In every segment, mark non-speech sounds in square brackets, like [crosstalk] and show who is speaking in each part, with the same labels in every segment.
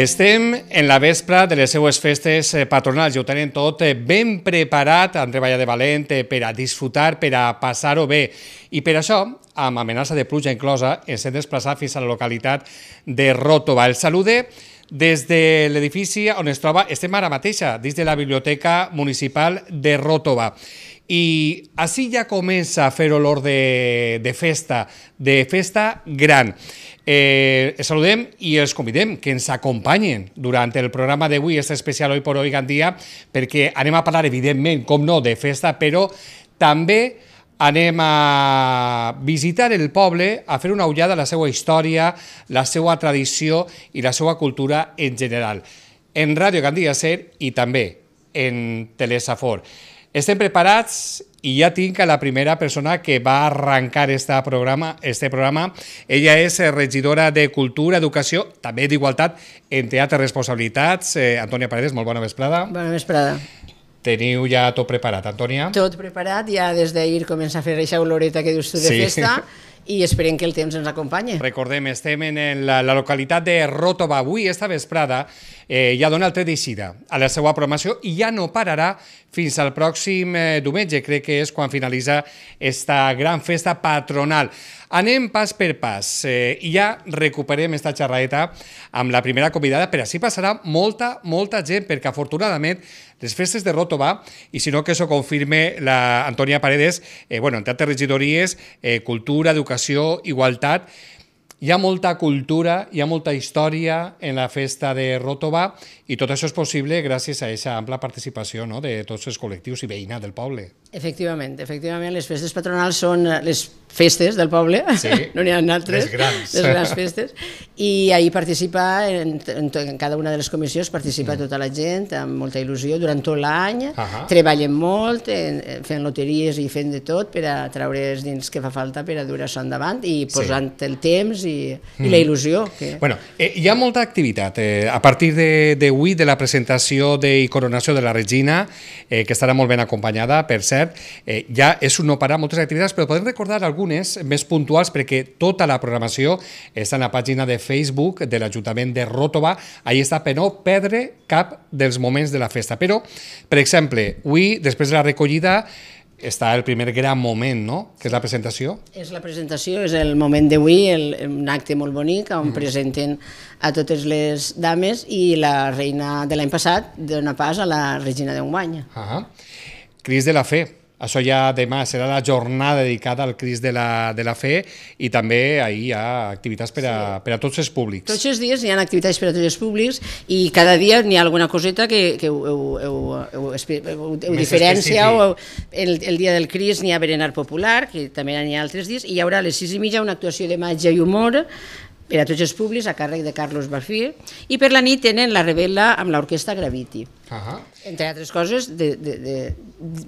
Speaker 1: Estem en la vespre de les seues festes eh, patronals i ho tenim tot eh, ben preparat, han treballat de valent per a disfrutar, per a passar-ho bé. I per això, amb amenaça de pluja inclosa, ens hem desplaçat fins a la localitat de Ròtova. El salude des de l'edifici on es troba, estem ara mateixa, dins de la Biblioteca Municipal de Ròtova. Y así ya comienza a hacer olor de, de festa, de festa gran. Eh, saludem i els convidem que ens acompanyen durant el programa d'avui, és especial Hoy por Hoy Gandia, perquè anem a parlar, evidentment, com no, de festa, però també anem a visitar el poble, a fer una ullada a la seva història, la seva tradició i la seva cultura en general. En Ràdio Gandia Ser i també en Telesafor. Estem preparats i ja tinc a la primera persona que va arrencar este programa, este programa. Ella és eh, regidora de Cultura, Educació, també d'Igualtat, en Teatre Responsabilitats. Eh, Antònia Paredes, molt bona vesprada. Bona vesprada. Teniu ja tot preparat, Antònia?
Speaker 2: Tot preparat, ja des d'ahir comença a fer aquesta oloreta que dius tu de sí. festa [laughs]
Speaker 1: i esperem que el temps ens acompanyi. Recordem, estem en la, la localitat de Rotova. Avui, esta vesprada, eh, ja dona altra deixida a la seva programació i ja no pararà fins al pròxim eh, diumenge, crec que és quan finalitza esta gran festa patronal. Anem pas per pas eh, i ja recuperem esta xerraeta amb la primera convidada, però així passarà molta, molta gent, perquè afortunadament les festes de Rotova, i si no que això confirme la Paredes, eh, bueno, entre altres regidories, eh, cultura, educació, educació, igualtat. Hi ha molta cultura, hi ha molta història en la festa de Rotova i tot això és possible gràcies a aquesta ampla participació no? de tots els col·lectius i veïna del poble.
Speaker 2: Efectivament, efectivament, les festes patronals són eh, les festes del poble, sí, [laughs] no n'hi ha altres, les grans. les grans festes, i ahir participa, en, en, en cada una de les comissions participa mm. tota la gent amb molta il·lusió durant tot l'any, uh -huh. treballen molt, en, fent loteries i fent de tot per a treure els dins que fa falta per a dur això endavant i posant sí. el temps i, i mm. la il·lusió. Que...
Speaker 1: Bueno, eh, hi ha molta activitat, eh, a partir de, de avui de la presentació de, i coronació de la Regina, eh, que estarà molt ben acompanyada, per cert. Eh, ja és un no parar moltes activitats, però podem recordar algunes més puntuals perquè tota la programació està en la pàgina de Facebook de l'Ajuntament de Ròtova. Ahí està per no perdre cap dels moments de la festa. Però, per exemple, avui, després de la recollida, està el primer gran moment, no?, que és la presentació. És
Speaker 2: la presentació, és el moment d'avui, un acte molt bonic on mm. presenten a totes les dames i la reina de l'any passat dona pas a la Regina d'enguany. Ah
Speaker 1: Cris de la Fe, això ja demà serà la jornada dedicada al Cris de la, de la Fe i també ahir hi ha activitats per a, sí. per a tots els públics. Tots
Speaker 2: els dies hi ha activitats per a tots els públics i cada dia n'hi ha alguna coseta que, que heu, heu, heu, heu, heu diferència. O, el, el dia del Cris n'hi ha berenar popular, que també n'hi ha altres dies, i hi haurà a les sis i mitja una actuació de màgia i humor per a tots els públics a càrrec de Carlos Bafir i per la nit tenen la revela amb l'orquestra Gravity. Uh ah. -huh. Entre altres coses, de, de, de,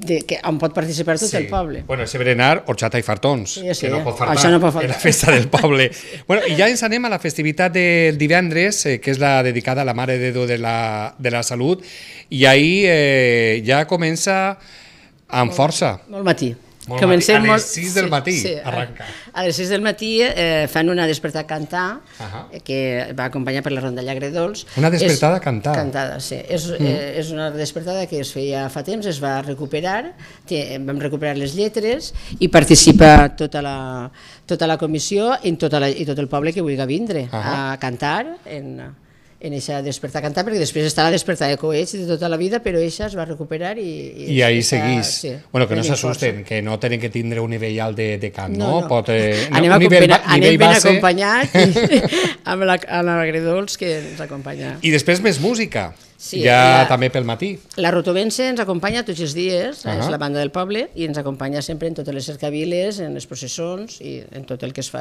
Speaker 2: de, que on pot participar tot sí. el poble.
Speaker 1: Bueno, ese berenar, horchata i fartons, sí, sí, que no pot faltar, això no pot faltar. la festa del poble. [laughs] bueno, I ja ens anem a la festivitat del divendres, eh, que és la dedicada a la Mare de Déu de la, de la Salut, i ahir eh, ja comença amb força. Molt matí. Molt Comencem matí. a les 6 del matí sí, sí, eh, arrenca.
Speaker 2: A, les 6 del matí eh, fan una despertada cantar, uh eh, -huh. que va acompanyar per la rondalla Gredols. Una despertada és, cantada. Cantada, sí. És, mm. eh, és una despertada que es feia fa temps, es va recuperar, té, vam recuperar les lletres i participa tota la, tota la comissió i, tota la, i tot el poble que vulgui vindre uh -huh. a cantar en, en eixa despertar cantant, perquè després estarà despertar de coets de tota la vida, però eixa es va recuperar i...
Speaker 1: I, I ahí està, seguís. Sí, bueno, que no s'assusten, que no tenen que tindre un nivell alt de, de cant, no? no? no. Pot, eh, no, anem, un nivell, nivell anem ben base... acompanyat
Speaker 2: i, [laughs] [laughs] amb, la, amb l'agredols que ens acompanya.
Speaker 1: I després més música. Sí, ja la, també pel matí.
Speaker 2: La Rotovense ens acompanya tots els dies, uh -huh. és la banda del poble, i ens acompanya sempre en totes les cercaviles, en les processons i en tot el que es fa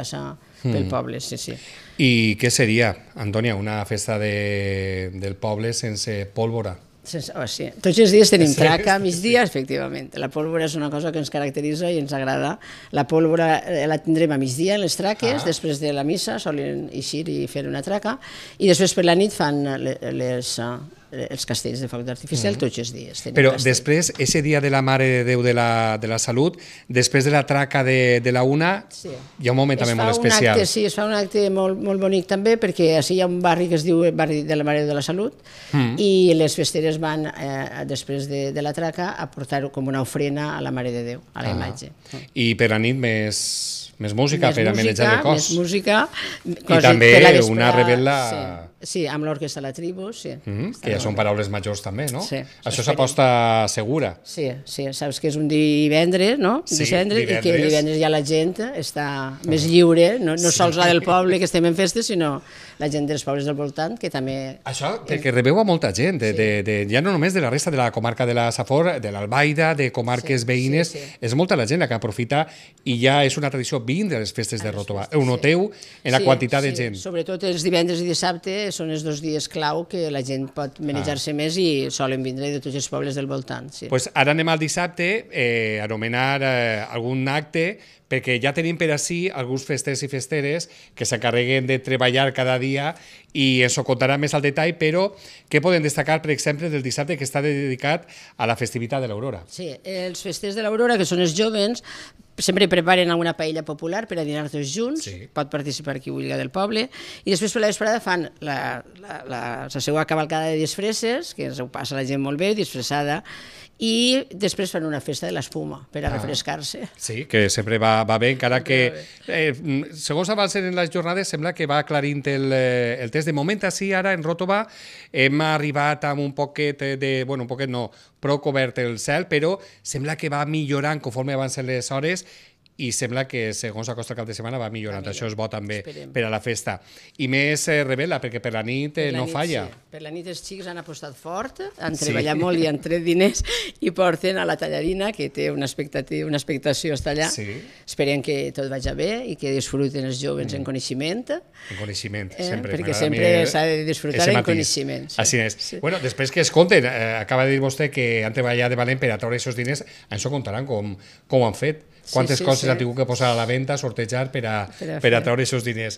Speaker 2: pel mm. poble, sí, sí.
Speaker 1: I què seria, Antònia, una festa de, del poble sense pólvora?
Speaker 2: Sense, oh, sí. Tots els dies tenim traca, a migdia, efectivament. La pólvora és una cosa que ens caracteritza i ens agrada. La pólvora eh, la tindrem a migdia en les traques, ah. després de la missa solen eixir i fer una traca, i després per la nit fan les, les eh, Eh, els castells de foc d'artificial mm -hmm. tots els dies. Però castell.
Speaker 1: després, ese dia de la Mare de Déu de la, de la Salut, després de la traca de, de la una, sí. hi ha un moment es també molt especial. Acte, sí,
Speaker 2: es fa un acte molt, molt bonic també, perquè així hi ha un barri que es diu el barri de la Mare de Déu de la Salut, mm. i les festeres van, eh, després de, de la traca, a portar ho com una ofrena a la Mare de Déu, a la ah. imatge.
Speaker 1: I per la nit més... Més música més per música, de cos. Més música. I també una rebel·la... Sí Sí,
Speaker 2: amb l'orquestra La Tribu, sí. Mm -hmm, que ja són
Speaker 1: paraules majors també, no? Sí. Això s'aposta segura.
Speaker 2: Sí, sí, saps que és un divendres, no? Sí, divendres. I que divendres ja la gent està ah. més lliure, no, no sí. sols la del poble que estem en festa, sinó la gent dels pobles del voltant, que també...
Speaker 1: Això perquè eh, rebeu a molta gent, de, sí. de, de, ja no només de la resta de la comarca de la Safor, de l'Albaida, de comarques sí, veïnes, sí, sí. és molta la gent la que aprofita i ja és una tradició vint de les festes de Rotova. Ho noteu en la sí, quantitat de gent.
Speaker 2: Sobretot els divendres i dissabte són els dos dies clau que la gent pot manejar-se ah. més i solen vindre de tots els pobles del voltant. Sí. Pues
Speaker 1: ara anem al dissabte eh, a anomenar eh, algun acte perquè ja tenim per ací alguns festers i festeres que s'encarreguen de treballar cada dia i ens ho contarà més al detall, però què podem destacar, per exemple, del dissabte que està dedicat a la festivitat de l'Aurora?
Speaker 2: Sí, els festers de l'Aurora, que són els jovens, sempre preparen alguna paella popular per a dinar tots junts, sí. pot participar qui vulgui del poble, i després per la vesprada fan la, la, la, la seva cavalcada de disfresses, que ens ho passa la gent molt bé, disfressada, i després fan una festa de l'espuma per a ah. refrescar-se.
Speaker 1: Sí, que sempre va, va bé, encara que eh, mm, segons avancen en les jornades sembla que va aclarint el, eh, el test. De moment, així, ara en Rotova, hem arribat amb un poquet eh, de... Bueno, un poquet no, prou cobert el cel, però sembla que va millorant conforme avancen les hores i sembla que segons acosta el cap de setmana va millorant. Això és bo també Esperem. per a la festa. I més eh, revela, perquè per la nit eh, per la no nit, falla. Sí.
Speaker 2: Per la nit els xics han apostat fort, han sí. treballat molt i han tret diners i porten a la tallarina, que té una, expectativa, una expectació està allà. Sí. Esperem que tot vagi bé i que disfruten els joves mm. en coneixement.
Speaker 1: En coneixement, eh? sempre. Perquè sempre eh, s'ha de disfrutar en coneixement. Sí. Així és. Sí. Bueno, després que es compten, eh, acaba de dir vostè que han treballat de valent per a treure aquests diners, això contaran com, com ho han fet Quantes sí, sí, coses sí. ha tingut que posar a la venda, sortejar per a, per a, per a treure aquests diners.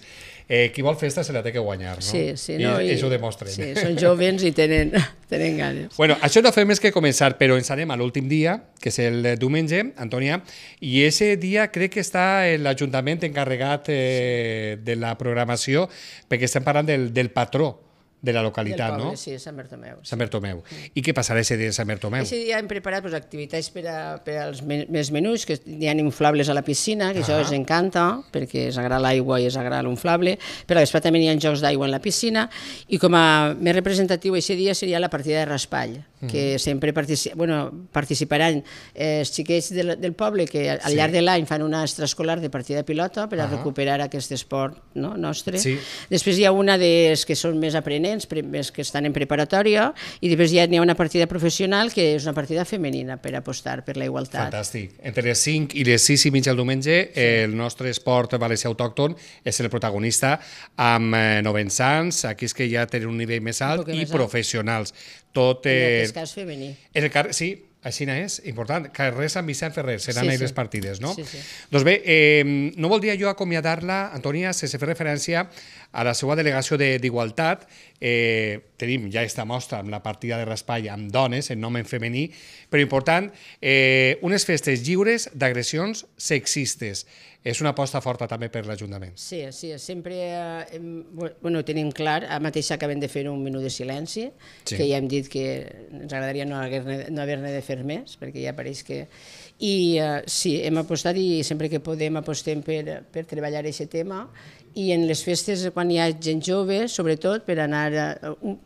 Speaker 1: Eh, qui vol festa se la té que guanyar, no? Sí, sí. No, I, i això ho demostren. Sí, són
Speaker 2: jovens i tenen, [laughs] tenen ganes.
Speaker 1: Bueno, això no fem més que començar, però ens anem a l'últim dia, que és el diumenge, Antònia, i ese dia crec que està l'Ajuntament encarregat eh, de la programació, perquè estem parlant del, del patró de la localitat, poble, no? Sí, Sant Bartomeu. Sant Bartomeu. Sí. I què passarà ese dia de Sant Bartomeu? Aquest
Speaker 2: dia hem preparat pues, activitats per, a, per als me més menús, que hi ha inflables a la piscina, que ah. això els encanta, perquè és agrada l'aigua i és agrada l'inflable, però després també hi ha jocs d'aigua en la piscina, i com a més representatiu ese dia seria la partida de raspall, mm. que sempre particip bueno, participaran eh, els xiquets del, del poble que al sí. llarg de l'any fan una extraescolar de partida de pilota per a ah. recuperar aquest esport no, nostre. Sí. Després hi ha una dels que són més aprenents, nens els primers que estan en preparatòria, i després ja n'hi ha una partida professional que és una partida femenina per apostar per la igualtat.
Speaker 1: Fantàstic. Entre les 5 i les 6 i mig del diumenge, el nostre esport valencià autòcton és el protagonista amb eh, aquí és que ja tenen un nivell més alt, i més professionals. Alt. Tot, eh, En el cas femení. En el car sí, així és, important. Carrer Sant Vicent Ferrer, seran sí, sí. les partides, no? Sí, sí. Doncs bé, eh, no voldria jo acomiadar-la, Antonia, sense fer referència a la seva delegació d'Igualtat de, eh, tenim ja aquesta mostra amb la partida de raspall amb dones, en nom en femení, però important, eh, unes festes lliures d'agressions sexistes. És una aposta forta també per l'Ajuntament.
Speaker 2: Sí, sí, sempre eh, hem, bueno, tenim clar, a mateix acabem de fer un minut de silenci, sí. que ja hem dit que ens agradaria no haver-ne no haver de fer més, perquè ja pareix que... I uh, sí, hem apostat i sempre que podem apostem per, per treballar aquest tema i en les festes quan hi ha gent jove, sobretot, per anar a,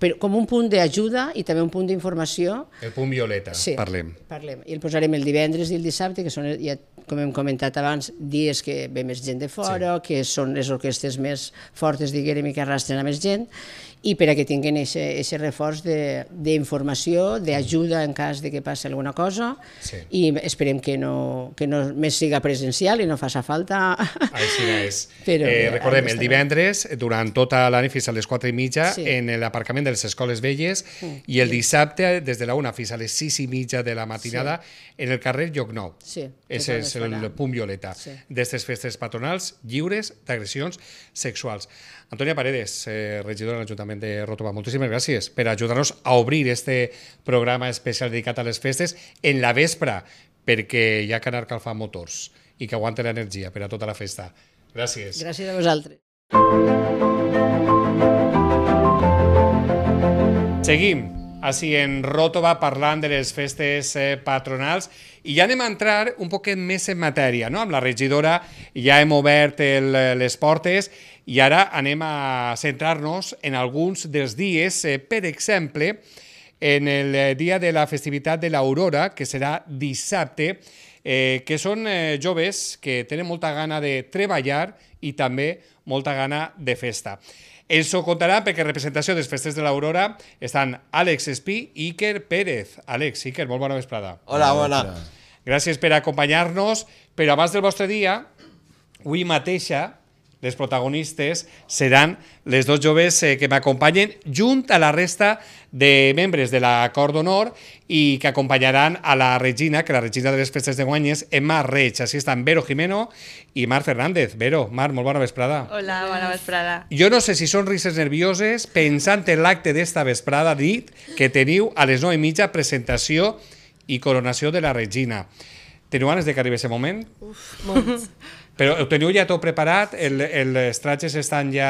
Speaker 2: per, com un punt d'ajuda i també un punt d'informació.
Speaker 1: El punt violeta, sí, parlem.
Speaker 2: parlem. I el posarem el divendres i el dissabte, que són, ja, com hem comentat abans, dies que ve més gent de fora, sí. que són les orquestes més fortes, diguem, i que arrastren a més gent, i per a que tinguin aquest reforç d'informació, d'ajuda en cas de que passi alguna cosa sí. i esperem que no, que no més siga presencial i no faça falta.
Speaker 1: Així [laughs] és. Però, eh, recordem, el divendres, durant tota la nit fins a les 4 i mitja, sí. en l'aparcament de les Escoles Velles sí. i el dissabte, des de la 1 fins a les 6 i mitja de la matinada, sí. en el carrer Llocnou. Sí. És, és el punt violeta sí. d'aquestes festes patronals lliures d'agressions sexuals. Antonia Paredes, eh, regidora de l'Ajuntament de Rotova, moltíssimes gràcies per ajudar-nos a obrir este programa especial dedicat a les festes en la vespre, perquè hi ha que anar calfar motors i que aguanta l'energia per a tota la festa. Gràcies. Gràcies a vosaltres. Seguim així en Rotova parlant de les festes eh, patronals i ja anem a entrar un poquet més en matèria, no? Amb la regidora ja hem obert el, les portes i ara anem a centrar-nos en alguns dels dies, eh, per exemple, en el dia de la festivitat de l'Aurora, que serà dissabte, eh, que són eh, joves que tenen molta gana de treballar i també molta gana de festa. Ens ho contarà perquè representació dels festes de l'Aurora estan Àlex Espí i Iker Pérez. Àlex, Iker, molt bona vesprada. Hola, bona. Gràcies per acompanyar-nos, però abans del vostre dia, avui mateixa, les protagonistes seran les dos joves eh, que m'acompanyen junt a la resta de membres de Cor d'honor i que acompanyaran a la Regina, que la Regina de les festes de Guanyes, és Emma Reig. Així estan Vero Jimeno i Mar Fernández. Vero, Mar, molt bona vesprada.
Speaker 3: Hola, bona vesprada.
Speaker 1: Jo no sé si són rises nervioses pensant en l'acte d'esta vesprada dit que teniu a les 9 i mitja presentació i coronació de la Regina. Teniu ganes de que arribi aquest moment?
Speaker 4: Uf, molts. [laughs]
Speaker 1: Però ho teniu ja tot preparat? El, el, els tratges estan ja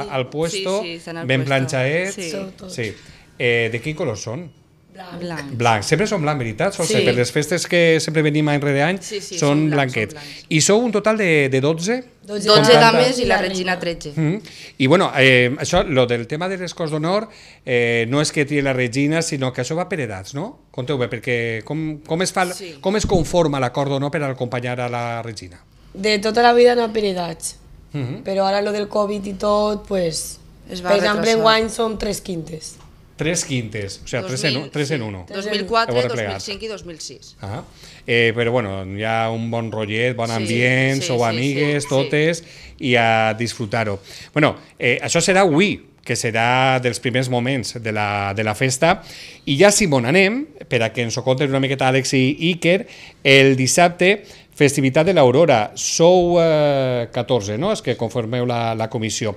Speaker 1: sí. al puesto? Sí, sí, al ben puesto. planxaets? Sí. sí. Eh, de quin color són? Blanc. blanc. blanc. Sempre són blanc, veritat? Sol sí. Per les festes que sempre venim any rere any sí, sí, són, són blanquets. Són blancs. I sou un total de, de 12?
Speaker 5: 12,
Speaker 6: 12 dames i la
Speaker 5: Regina 13. Mm
Speaker 1: -hmm. I bueno, eh, això, lo del tema de les cors d'honor, eh, no és que tiri la Regina, sinó que això va per edats, no? Conteu bé, perquè com, com, es, fa, sí. com es conforma la cor d'honor per acompanyar a la Regina?
Speaker 6: de tota la vida en apelidats. Mm -hmm. Però ara lo del Covid i tot, pues, es va per exemple, en guany som tres quintes.
Speaker 1: Tres quintes, o sigui, sea, tres, en, tres en uno. 2004, 2005
Speaker 7: i 2006.
Speaker 1: Ah. Eh, però bueno, hi ha un bon rotllet, bon ambient, sí, sou sí, amigues, sí, totes, sí. i a disfrutar-ho. Bueno, eh, això serà avui, que serà dels primers moments de la, de la festa. I ja, Simon, anem, per a que ens ho contes una miqueta Àlex i Iker, el dissabte Festivitat de l'Aurora, sou eh, 14, no?, és que conformeu la, la comissió.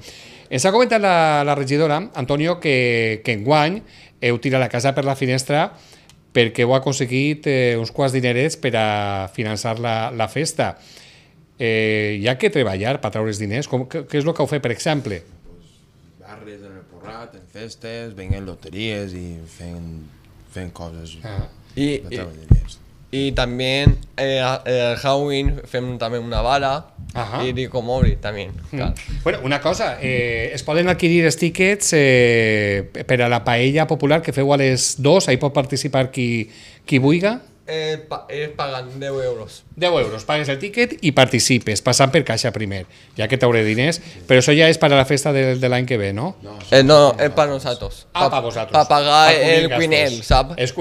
Speaker 1: Ens ha comentat la, la regidora, Antonio, que, que enguany heu tirat la casa per la finestra perquè heu aconseguit eh, uns quants dinerets per a finançar la, la festa. Eh, hi ha que treballar per treure els diners? Com, què, què és el que heu fet, per exemple? Pues,
Speaker 8: barres en el porrat, en
Speaker 9: festes, venent loteries i fent, fent coses ah. I, de I, i també eh, el Halloween fem també una bala uh -huh. i com obri, també. Mm. Bueno, una cosa,
Speaker 1: eh, es poden adquirir els tíquets eh, per a la paella popular que feu a les 2, ahí pot participar qui, qui vulgui?
Speaker 9: eh, pa 10 euros. 10 euros, pagues el ticket
Speaker 1: y participes, pasan per caixa primer, ya que t'hauré diners, però això ja és per la festa del de que ve, no? No, es eh, para
Speaker 9: és per nosaltres. Ah, per pagar el cuiner, sap? És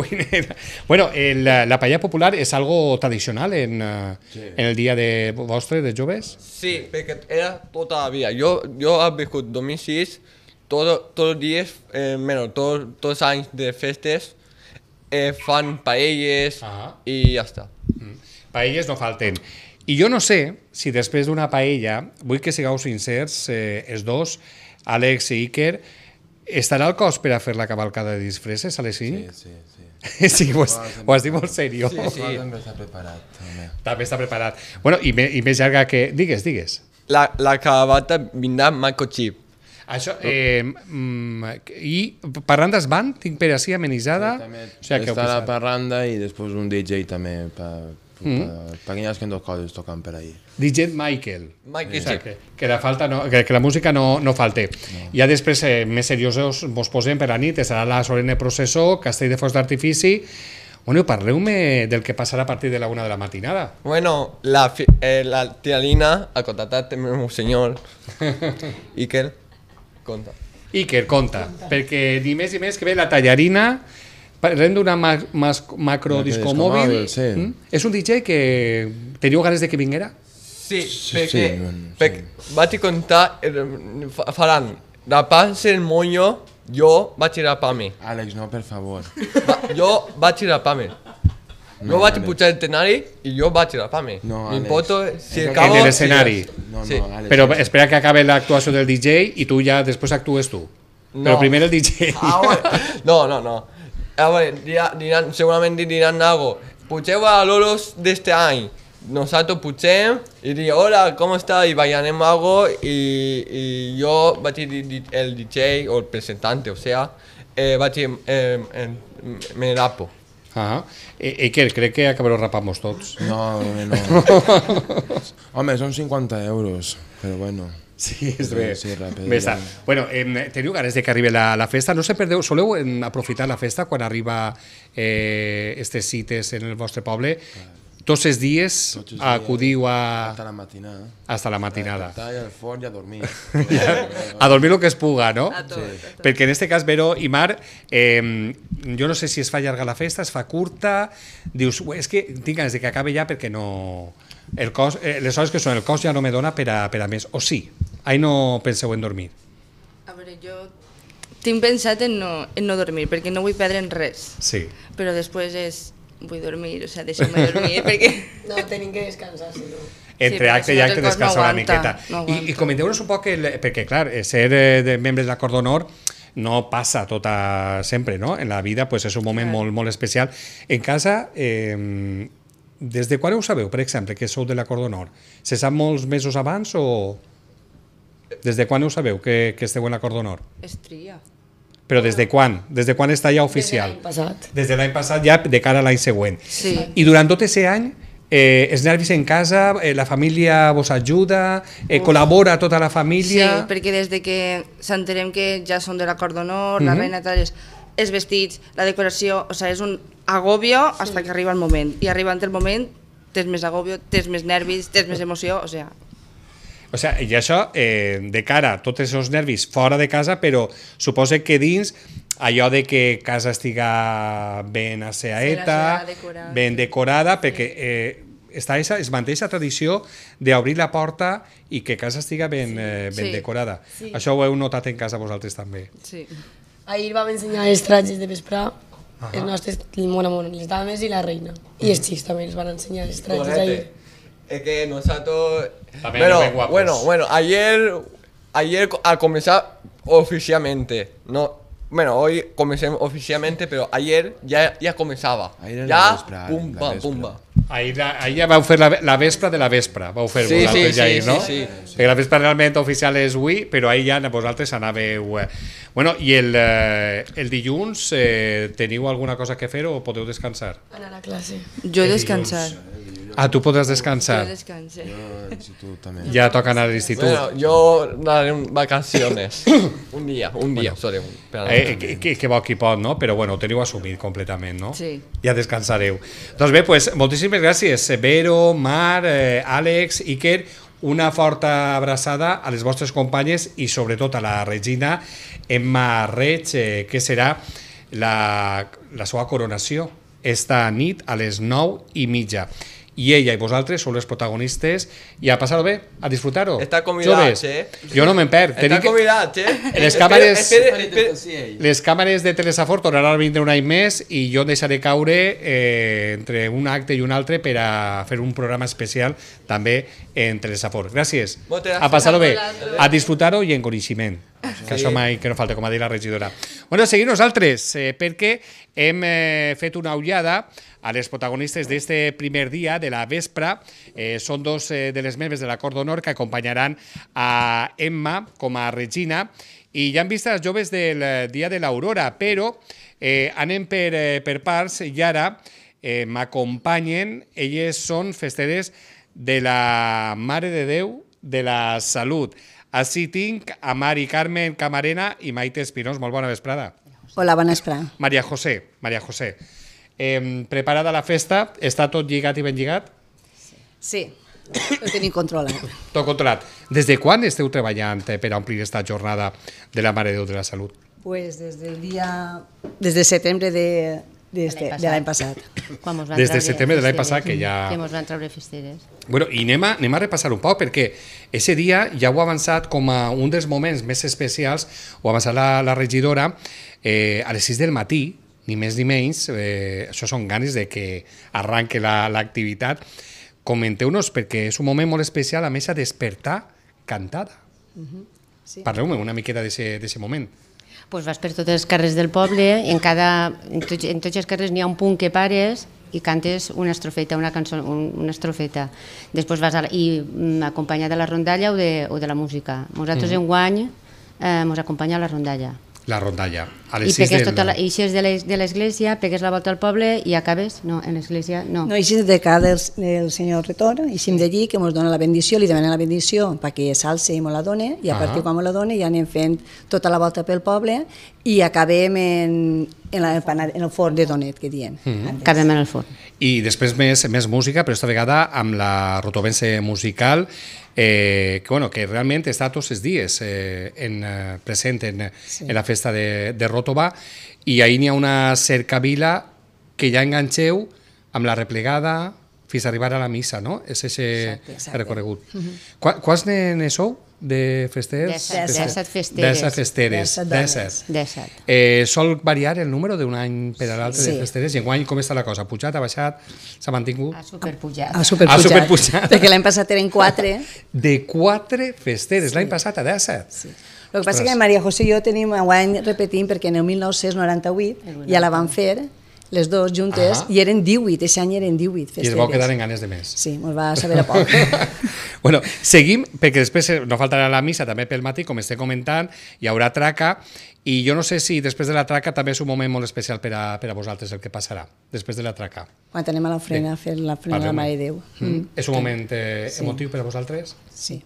Speaker 1: [laughs] Bueno, eh, la paella popular es algo tradicional en, eh, en el día de vostre, de lloves
Speaker 9: Sí, porque era todavía la vida. Jo, jo he viscut 2006, todos tots días dies, eh, de festes, eh, fan paelles ah. i ja està. Mm. Paelles no falten.
Speaker 1: I jo no sé si després d'una paella, vull que sigueu sincers, eh, els dos, Àlex i Iker, estarà el cos per a fer la cavalcada de disfresses a les 5? Sí, sí, sí. sí, [laughs] ho, has, ho has dit molt seriós. Sí, sí. També
Speaker 9: està preparat. També,
Speaker 1: també està preparat. Bueno, i, me, i més llarga que... Digues, digues.
Speaker 9: La, la cavalcada vindrà Maco Chip. Això, eh, mm,
Speaker 1: I parrandes van? Tinc per així amenitzada? Sí, també, o sigui, està la
Speaker 9: parranda i després un DJ
Speaker 1: també per, per, mm -hmm. per aquelles que dos coses toquen per ahí. DJ Michael. Michael. Sí. que, que, la falta no, que, que la música no, no falte. No. Ja després, eh, més seriosos, vos posem per la nit, serà la Solene Processó, Castell de fos d'Artifici, Bueno, parleu-me del que passarà a partir de la una de la
Speaker 9: matinada. Bueno, la, eh, la tia Lina ha contactat amb el meu senyor, [laughs] Iker, Conta. Iker, conta, conta, perquè
Speaker 1: ni més i més que ve la tallarina parlem d'una mac macrodiscomòbil. Macro sí. mm? És un DJ que teniu ganes de que vinguera? Sí, sí perquè, sí,
Speaker 9: sí. vaig contar, eh, faran, la se el moño, jo vaig pa mi. Àlex, no, per favor. Va, jo vaig pa mi. No, va a el y yo va a tirar mí. No, Mi si en el escenario. No, no, Pero
Speaker 1: espera que acabe la actuación del DJ y tú ya después actúes tú. Pero primero el DJ.
Speaker 9: [laughs] Ah, no, no, no. Ahora seguramente dirán algo. va a Lolos de este año. Nosotros puché y dije, hola, ¿cómo está? Y vayan en mago y, y yo va el DJ o el presentante, o sea, eh, va a eh, me
Speaker 1: Ah, I, I què, crec que acabareu rapant-vos tots. No, no. [laughs] Home, són 50 euros,
Speaker 9: però bueno. Sí, és bé. Sí, bé ja.
Speaker 1: Bueno, eh, teniu ganes de que arribi la, la festa? No se perdeu, soleu aprofitar la festa quan arriba eh, estes cites en el vostre poble? tots els dies tots els acudiu a... Hasta la matinada. Hasta la matinada. A
Speaker 7: al forn i a dormir. [laughs] a dormir el que es puga, no? A tot, sí.
Speaker 1: Perquè en este cas, Vero i Mar, eh, jo no sé si es fa llarga la festa, es fa curta, dius, és que tinc ganes de que acabe ja perquè no... El cos, eh, les hores que són, el cos ja no me dona per a, per a més. O sí, ahí no penseu en dormir. A veure,
Speaker 10: jo tinc pensat en no, en no dormir, perquè no vull perdre en res. Sí. Però després és vull dormir, o
Speaker 11: sigui,
Speaker 1: deixeu-me dormir [laughs]
Speaker 10: perquè...
Speaker 11: No, tenim que descansar, si no.
Speaker 10: Entre sí, acte i acte no descansa no aguanta, una miqueta.
Speaker 1: No I, i comenteu-nos un poc, el, perquè clar, eh, ser eh, de membre de l'Acord d'Honor no passa tota sempre, no? En la vida pues, és un moment clar. molt, molt especial. En casa, eh, des de quan ho sabeu, per exemple, que sou de l'Acord d'Honor? Se sap molts mesos abans o... Des de quan ho sabeu que, que esteu en l'Acord d'Honor? Es tria. Però des de quan? Des de quan està ja oficial? Des de l'any passat. Des de l'any passat ja de cara a l'any següent. Sí. I durant tot aquest any eh, els nervis en casa, eh, la família vos ajuda, eh, col·labora tota la família... Sí,
Speaker 5: perquè des de que s'enterem que ja són de l'acord d'honor,
Speaker 1: mm -hmm. la mhm. reina
Speaker 10: tal, és, els vestits, la decoració, o sigui, és un agobio sí. hasta que arriba el moment. I arribant el moment tens més agobio, tens més nervis, tens més emoció, o sigui...
Speaker 1: O sea, i això, eh, de cara a tots els nervis fora de casa, però suposa que dins allò de que casa estiga ben asseaeta, decorada. ben decorada, perquè eh, està esa, es manté aquesta tradició d'obrir la porta i que casa estiga ben, sí. eh, ben sí. decorada. Sí. Això ho heu notat en casa vosaltres també.
Speaker 12: Sí.
Speaker 6: Ahir vam ensenyar els trajes de vesprà, uh -huh. els nostres, bueno, bueno, les dames i la reina. Mm. I els mm. xics també els van ensenyar els trajes ahir. Es
Speaker 9: que no También bueno, guapos. bueno, bueno, ayer. Ayer ah, a comenzar oficialmente. No. Bueno, hoy comencé oficialmente, pero ayer ya, ya comenzaba. ya, pumba, pumba. Ahí, la, ahí
Speaker 1: va a fer la, Vespa de la vespra, vau fer sí, antes sí, ahí, sí, no? Sí, sí. la vespa realmente oficial és avui, però ahir antes a nave. Eh, bueno, y el, eh, el dilluns eh, teniu alguna cosa que hacer o podeu descansar?
Speaker 6: Para la clase.
Speaker 1: Yo descansar. Ah, tu podràs descansar. Jo
Speaker 10: descanse. Yo
Speaker 9: institut
Speaker 1: toca anar a l'institut. Bueno,
Speaker 9: jo anaré un vacaciones. [coughs] un dia, un dia, bueno, sorry. eh,
Speaker 1: que, que, que bo qui pot, no? Però bueno, ho teniu assumit completament, no? Sí. Ja descansareu. Doncs bé, pues, moltíssimes gràcies, Severo, Mar, eh, Àlex, Iker, una forta abraçada a les vostres companyes i sobretot a la Regina Emma Reig, eh, que serà la, la seva coronació esta nit a les 9 i mitja i ella i vosaltres sou els protagonistes i a passar-ho bé, a disfrutar-ho. Està convidat, eh? Jo no me'n perd. Està que... convidat, eh? Les càmeres, les càmeres de Telesafor tornaran a vindre un any més i jo deixaré caure eh, entre un acte i un altre per a fer un programa especial també en Telesafor. Gràcies. A passar-ho bé, a disfrutar-ho i en coneixement. Sí. Que això mai que no falta, com ha dit la regidora. Bueno, seguim nosaltres, eh, perquè hem eh, fet una ullada a les protagonistes d'este primer dia de la vespre. Eh, són dos eh, de les membres de la Cor d'Honor que acompanyaran a Emma com a Regina i ja han vist els joves del eh, Dia de l'Aurora, però eh, anem per, eh, per parts i ara eh, m'acompanyen, elles són festeres de la Mare de Déu de la Salut. Així tinc a Mari Carmen Camarena i Maite Espinós. Molt bona vesprada.
Speaker 11: Hola, bona vesprada.
Speaker 1: Maria José, Maria José eh, preparada la festa, està tot lligat i ben lligat?
Speaker 11: Sí, ho tenim controlat.
Speaker 1: Tot controlat. Des de quan esteu treballant eh, per omplir aquesta jornada de la Mare de Déu de la Salut?
Speaker 11: Pues des del dia... Des de setembre de, de, de l'any passat. Quan Des de setembre
Speaker 1: de l'any passat, que ja... Que mos
Speaker 13: van treure festeres.
Speaker 1: Bueno, i anem a, anem a repassar un poc, perquè ese dia ja ho ha avançat com a un dels moments més especials, ho ha avançat la, la regidora, eh, a les 6 del matí, ni més ni menys, eh, això són ganes de que arranque l'activitat. La, Comenteu-nos, perquè és un moment molt especial, a més a despertar cantada. Uh mhm. -huh. sí. Parleu-me una miqueta d'aquest moment.
Speaker 13: Pues vas per tots els carrers del poble, en, cada, en, tots, en tots els carrers n'hi ha un punt que pares i cantes una estrofeta, una cançó, una estrofeta. Després vas a i mm, acompanyat de la rondalla o de, o de la música. Nosaltres mm. Uh -huh. en guany eh, acompanya la rondalla
Speaker 1: la rondalla. A les I pegues, tota la...
Speaker 13: I de l'església, pegues la volta al poble i acabes no, en l'església, no.
Speaker 11: No, eixes de cada el, el senyor retorn, eixim d'allí, que ens dona la bendició, li demanem la bendició perquè s'alce i ens la dona, i a ah. partir quan ens la dona ja anem fent tota la volta pel poble i acabem en, en, la, en el forn de Donet, que diem.
Speaker 13: Mm
Speaker 1: -hmm.
Speaker 11: Acabem en el forn.
Speaker 1: I després més, més música, però esta vegada amb la rotovense musical, eh, que, bueno, que realment està tots els dies eh, en, eh, present en, sí. en la festa de, de Rotova i ahir n'hi ha una cercavila que ja enganxeu amb la replegada fins a arribar a la missa, no? És aquest recorregut. Mhm. Uh -huh. Quants nens sou? de festers? 17 festeres. 10 festeres. 17. Eh, sol variar el número d'un any per a l'altre sí. de festeres i enguany com està la cosa? Ha pujat, ha baixat, s'ha mantingut? Ha superpujat. Ha superpujat. Ha superpujat. Perquè l'any
Speaker 11: passat eren quatre.
Speaker 1: De quatre festeres, sí. l'any passat a 17. Sí. El que passa és que Maria
Speaker 11: José i jo tenim un any repetint perquè en el 1998 ja la van fer les dues juntes, ah. i eren 18, aquest any eren 18
Speaker 1: festeres. I es va quedar en ganes de més. Sí, ens va saber a poc. [laughs] bueno, seguim, perquè després eh, no faltarà la missa, també pel matí, com estem comentant, hi haurà traca, i jo no sé si després de la traca també és un moment molt especial per a, per a vosaltres el que passarà, després de la traca.
Speaker 11: Quan anem a l'ofrena a fer l'ofrena de la Mare de Déu. Mm. mm. És un moment eh, sí. emotiu
Speaker 1: per a vosaltres?
Speaker 11: Sí.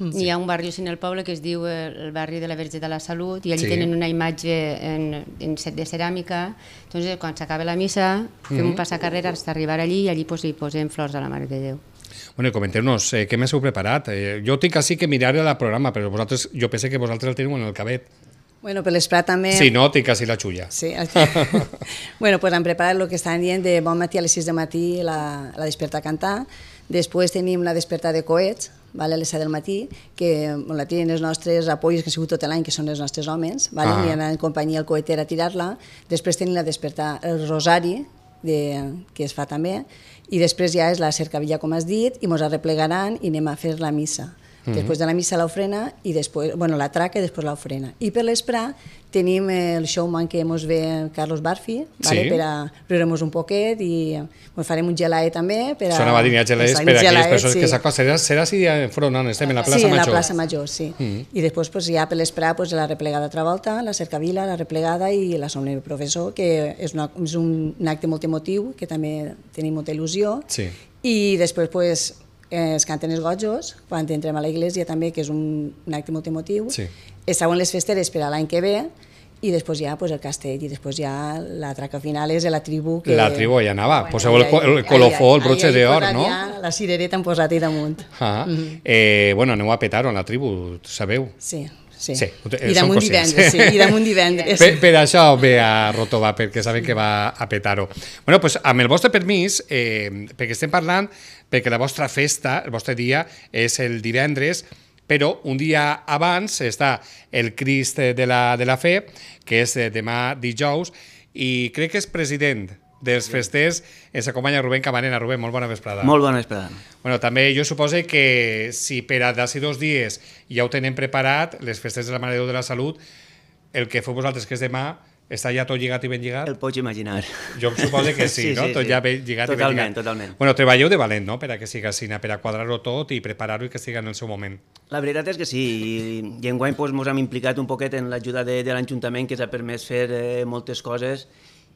Speaker 11: Mm.
Speaker 13: Sí. Hi ha un barri en el poble que es diu el barri de la Verge de la Salut i allí sí. tenen una imatge en, en set de ceràmica. Doncs quan s'acaba la missa fem mm. un mm-hmm. passacarrera fins a arribar allí i allí pues, hi posem flors a la Mare de Déu.
Speaker 1: Bueno, comenteu-nos eh, què més heu preparat. Eh, jo tinc quasi que mirar el programa, però vosaltres, jo pense que vosaltres el teniu en el cabet.
Speaker 11: Bueno, per l'esprat també...
Speaker 13: Sí,
Speaker 1: no, tinc quasi la xulla.
Speaker 11: Sí. [laughs] bueno, pues han preparat el que estan dient de bon matí a les 6 de matí la, la desperta a cantar. Després tenim la desperta de coets, vale, a les 7 del matí, que la tiren els nostres apoyos, que han sigut tot l'any, que són els nostres homes, vale, ah. i anar en companyia al coeter a tirar-la, després tenim la despertar el rosari, de, que es fa també, i després ja és la cercavilla, com has dit, i ens arreplegaran i anem a fer la missa. -hmm. Després de la missa l'ofrena i després, bueno, la traca i després l'ofrena. I per l'esprà tenim el showman que ens ve Carlos Barfi, vale? per a riure-nos un poquet i bueno, farem un gelae també. Per a... Això anava a dir, gelaes
Speaker 1: per a aquelles persones sí. que s'acosten. Serà, serà si enfront no? estem, en la plaça Major. Sí, en la plaça
Speaker 11: Major, sí. Mm -hmm. I després pues, ja per l'esprà pues, la replegada a Travolta, la cercavila, la replegada i la somni del professor, que és, una, és un acte molt emotiu, que també tenim molta il·lusió. Sí. I després pues, eh, es canten els gojos, quan entrem a la iglesia també, que és un, un acte multimotiu, sí. es sauen les festeres per a l'any que ve, i després ja pues, el castell, i després ja la traca final és la tribu que... La tribu ja
Speaker 1: anava, bueno, poseu el, el colofó, el broche d'or, no? Ja,
Speaker 11: la cirereta han posat ahí damunt.
Speaker 1: Ah, mm -hmm. eh, bueno, aneu a petar a la tribu, sabeu? Sí, sí. sí. I damunt divendres,
Speaker 11: sí. I [laughs] damunt divendres. Per,
Speaker 1: per això ve a Rotova, perquè saben que va a petar-ho. bueno, doncs, amb el vostre permís, eh, perquè estem parlant, perquè la vostra festa, el vostre dia, és el divendres, però un dia abans està el Crist de la, de la Fe, que és eh, demà dijous, i crec que és president dels festers ens acompanya Rubén Camarena. Rubén, molt bona vesprada. Molt bona vesprada. Bueno, també jo suposo que si per a d'ací dos dies ja ho tenen preparat, les festes de la Mare de Déu de la Salut, el que feu vosaltres que és demà està ja tot lligat i ben lligat? El pots imaginar. Jo suposo que [laughs] sí, sí no? Sí, tot sí. ja ben lligat totalment, i ben lligat. Totalment, totalment. Bueno, treballeu de valent, no?, per a que siga així, per a quadrar-ho tot i preparar-ho i que siga en el seu moment.
Speaker 4: La veritat és que sí, i, i enguany doncs, ens hem implicat un poquet en l'ajuda de, de l'Ajuntament, que ens ha permès fer eh, moltes coses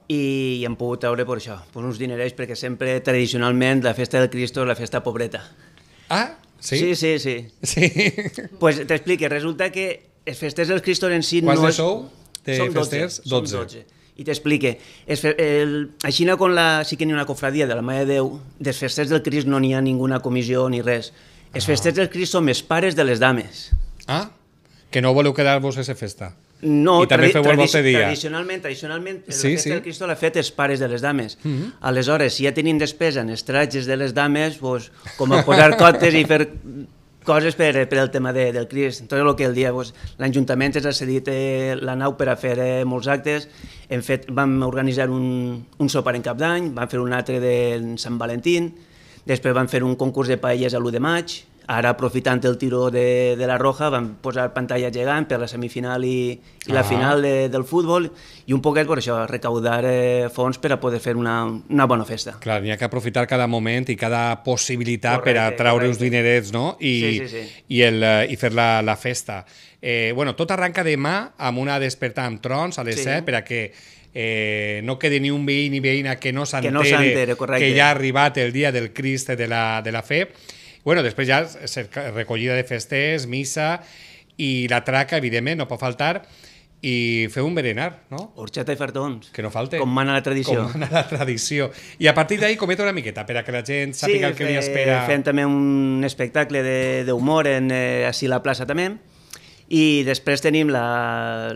Speaker 4: i, hem pogut treure per això, per uns dinerets, perquè sempre tradicionalment la festa del Cristo és la festa pobreta. Ah, sí? Sí, sí, sí. sí. pues t'explique, resulta que les festes del Cristo en si Quants no... Quants és... sou de som festers? 12. 12. Som 12. I t'explique, a Xina con la, sí que n'hi ha una cofradia de la Mare de Déu, dels festers del Crist no n'hi ha ninguna comissió ni res. Els ah. festers del Crist són els pares de les dames.
Speaker 1: Ah, que no voleu quedar-vos a aquesta festa. No, I també feu el bote dia. Tradicionalment,
Speaker 4: tradicionalment el sí, sí. del Cristo l'ha fet els pares de les dames. Mm -hmm. Aleshores, si ja tenim despesa en els de les dames, pues, doncs, com a posar cotes i fer coses per, per el tema de, del Crist. Tot el que el dia pues, doncs, l'Ajuntament ens ha cedit eh, la nau per a fer eh, molts actes. Hem fet, vam organitzar un, un sopar en cap d'any, vam fer un altre de Sant Valentín, després vam fer un concurs de paelles a l'1 de maig, Ara, aprofitant el tiró de, de la Roja, vam posar pantalla gegant per la semifinal i, i ah. la final de, del futbol i un poquet per això, recaudar eh, fons per a poder fer una, una bona festa. Clar, n'hi ha que aprofitar cada moment i cada possibilitat correcte, per a traure uns dinerets no? I, sí, sí, sí. i, el, i
Speaker 1: fer la, la festa. Eh, bueno, tot arranca demà amb una despertar amb trons a les sí. 7 per a que eh, no quedi ni un veí ni veïna que no s'entere que, no que ja ha arribat el dia del Crist de la, de la fe. Bueno, després ja recollida de festers, missa i la traca, evidentment, no pot faltar i fer un berenar, no? Horchata i fartons. Que no falte. Com mana la tradició. Com mana la tradició. I a partir d'ahir cometa una miqueta per a
Speaker 4: que la gent sàpiga sí, el que fe, li espera. Sí, fem també un espectacle d'humor en eh, així la plaça també. I després tenim la,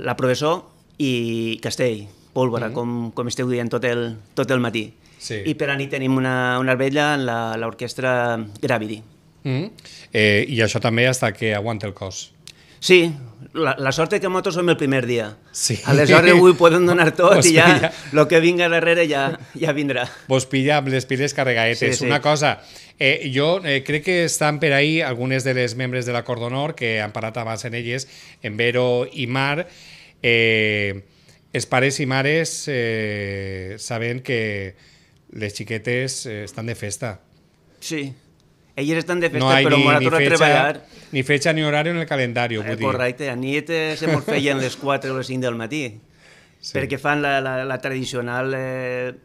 Speaker 4: la professor i Castell, pólvora, mm -hmm. com, com esteu dient tot el, tot el matí. Sí. I per a nit tenim una, una vella en l'orquestra Gravity. Mm -hmm. eh, I això també hasta que aguanta el cos. Sí, la, la sort és que motos som el primer dia. Sí. Aleshores avui podem donar tot i ja el que vinga darrere ja, ja vindrà. Vos pilla amb les piles carregaetes. Sí, sí. Una
Speaker 1: cosa, Eh, jo eh, crec que estan per ahir algunes de les membres de la Cordonor que han parat abans en elles, en Vero i Mar. Eh, els pares i mares eh, saben que les xiquetes eh, estan de
Speaker 4: festa. Sí, Ellos están de festa, no però ni, nosaltres ni fecha, treballar...
Speaker 1: Ni fecha ni horari
Speaker 4: en el calendari, eh, Correcte, a nit se mos feien les 4 o les 5 del matí, sí. perquè fan la, la, la tradicional... Eh,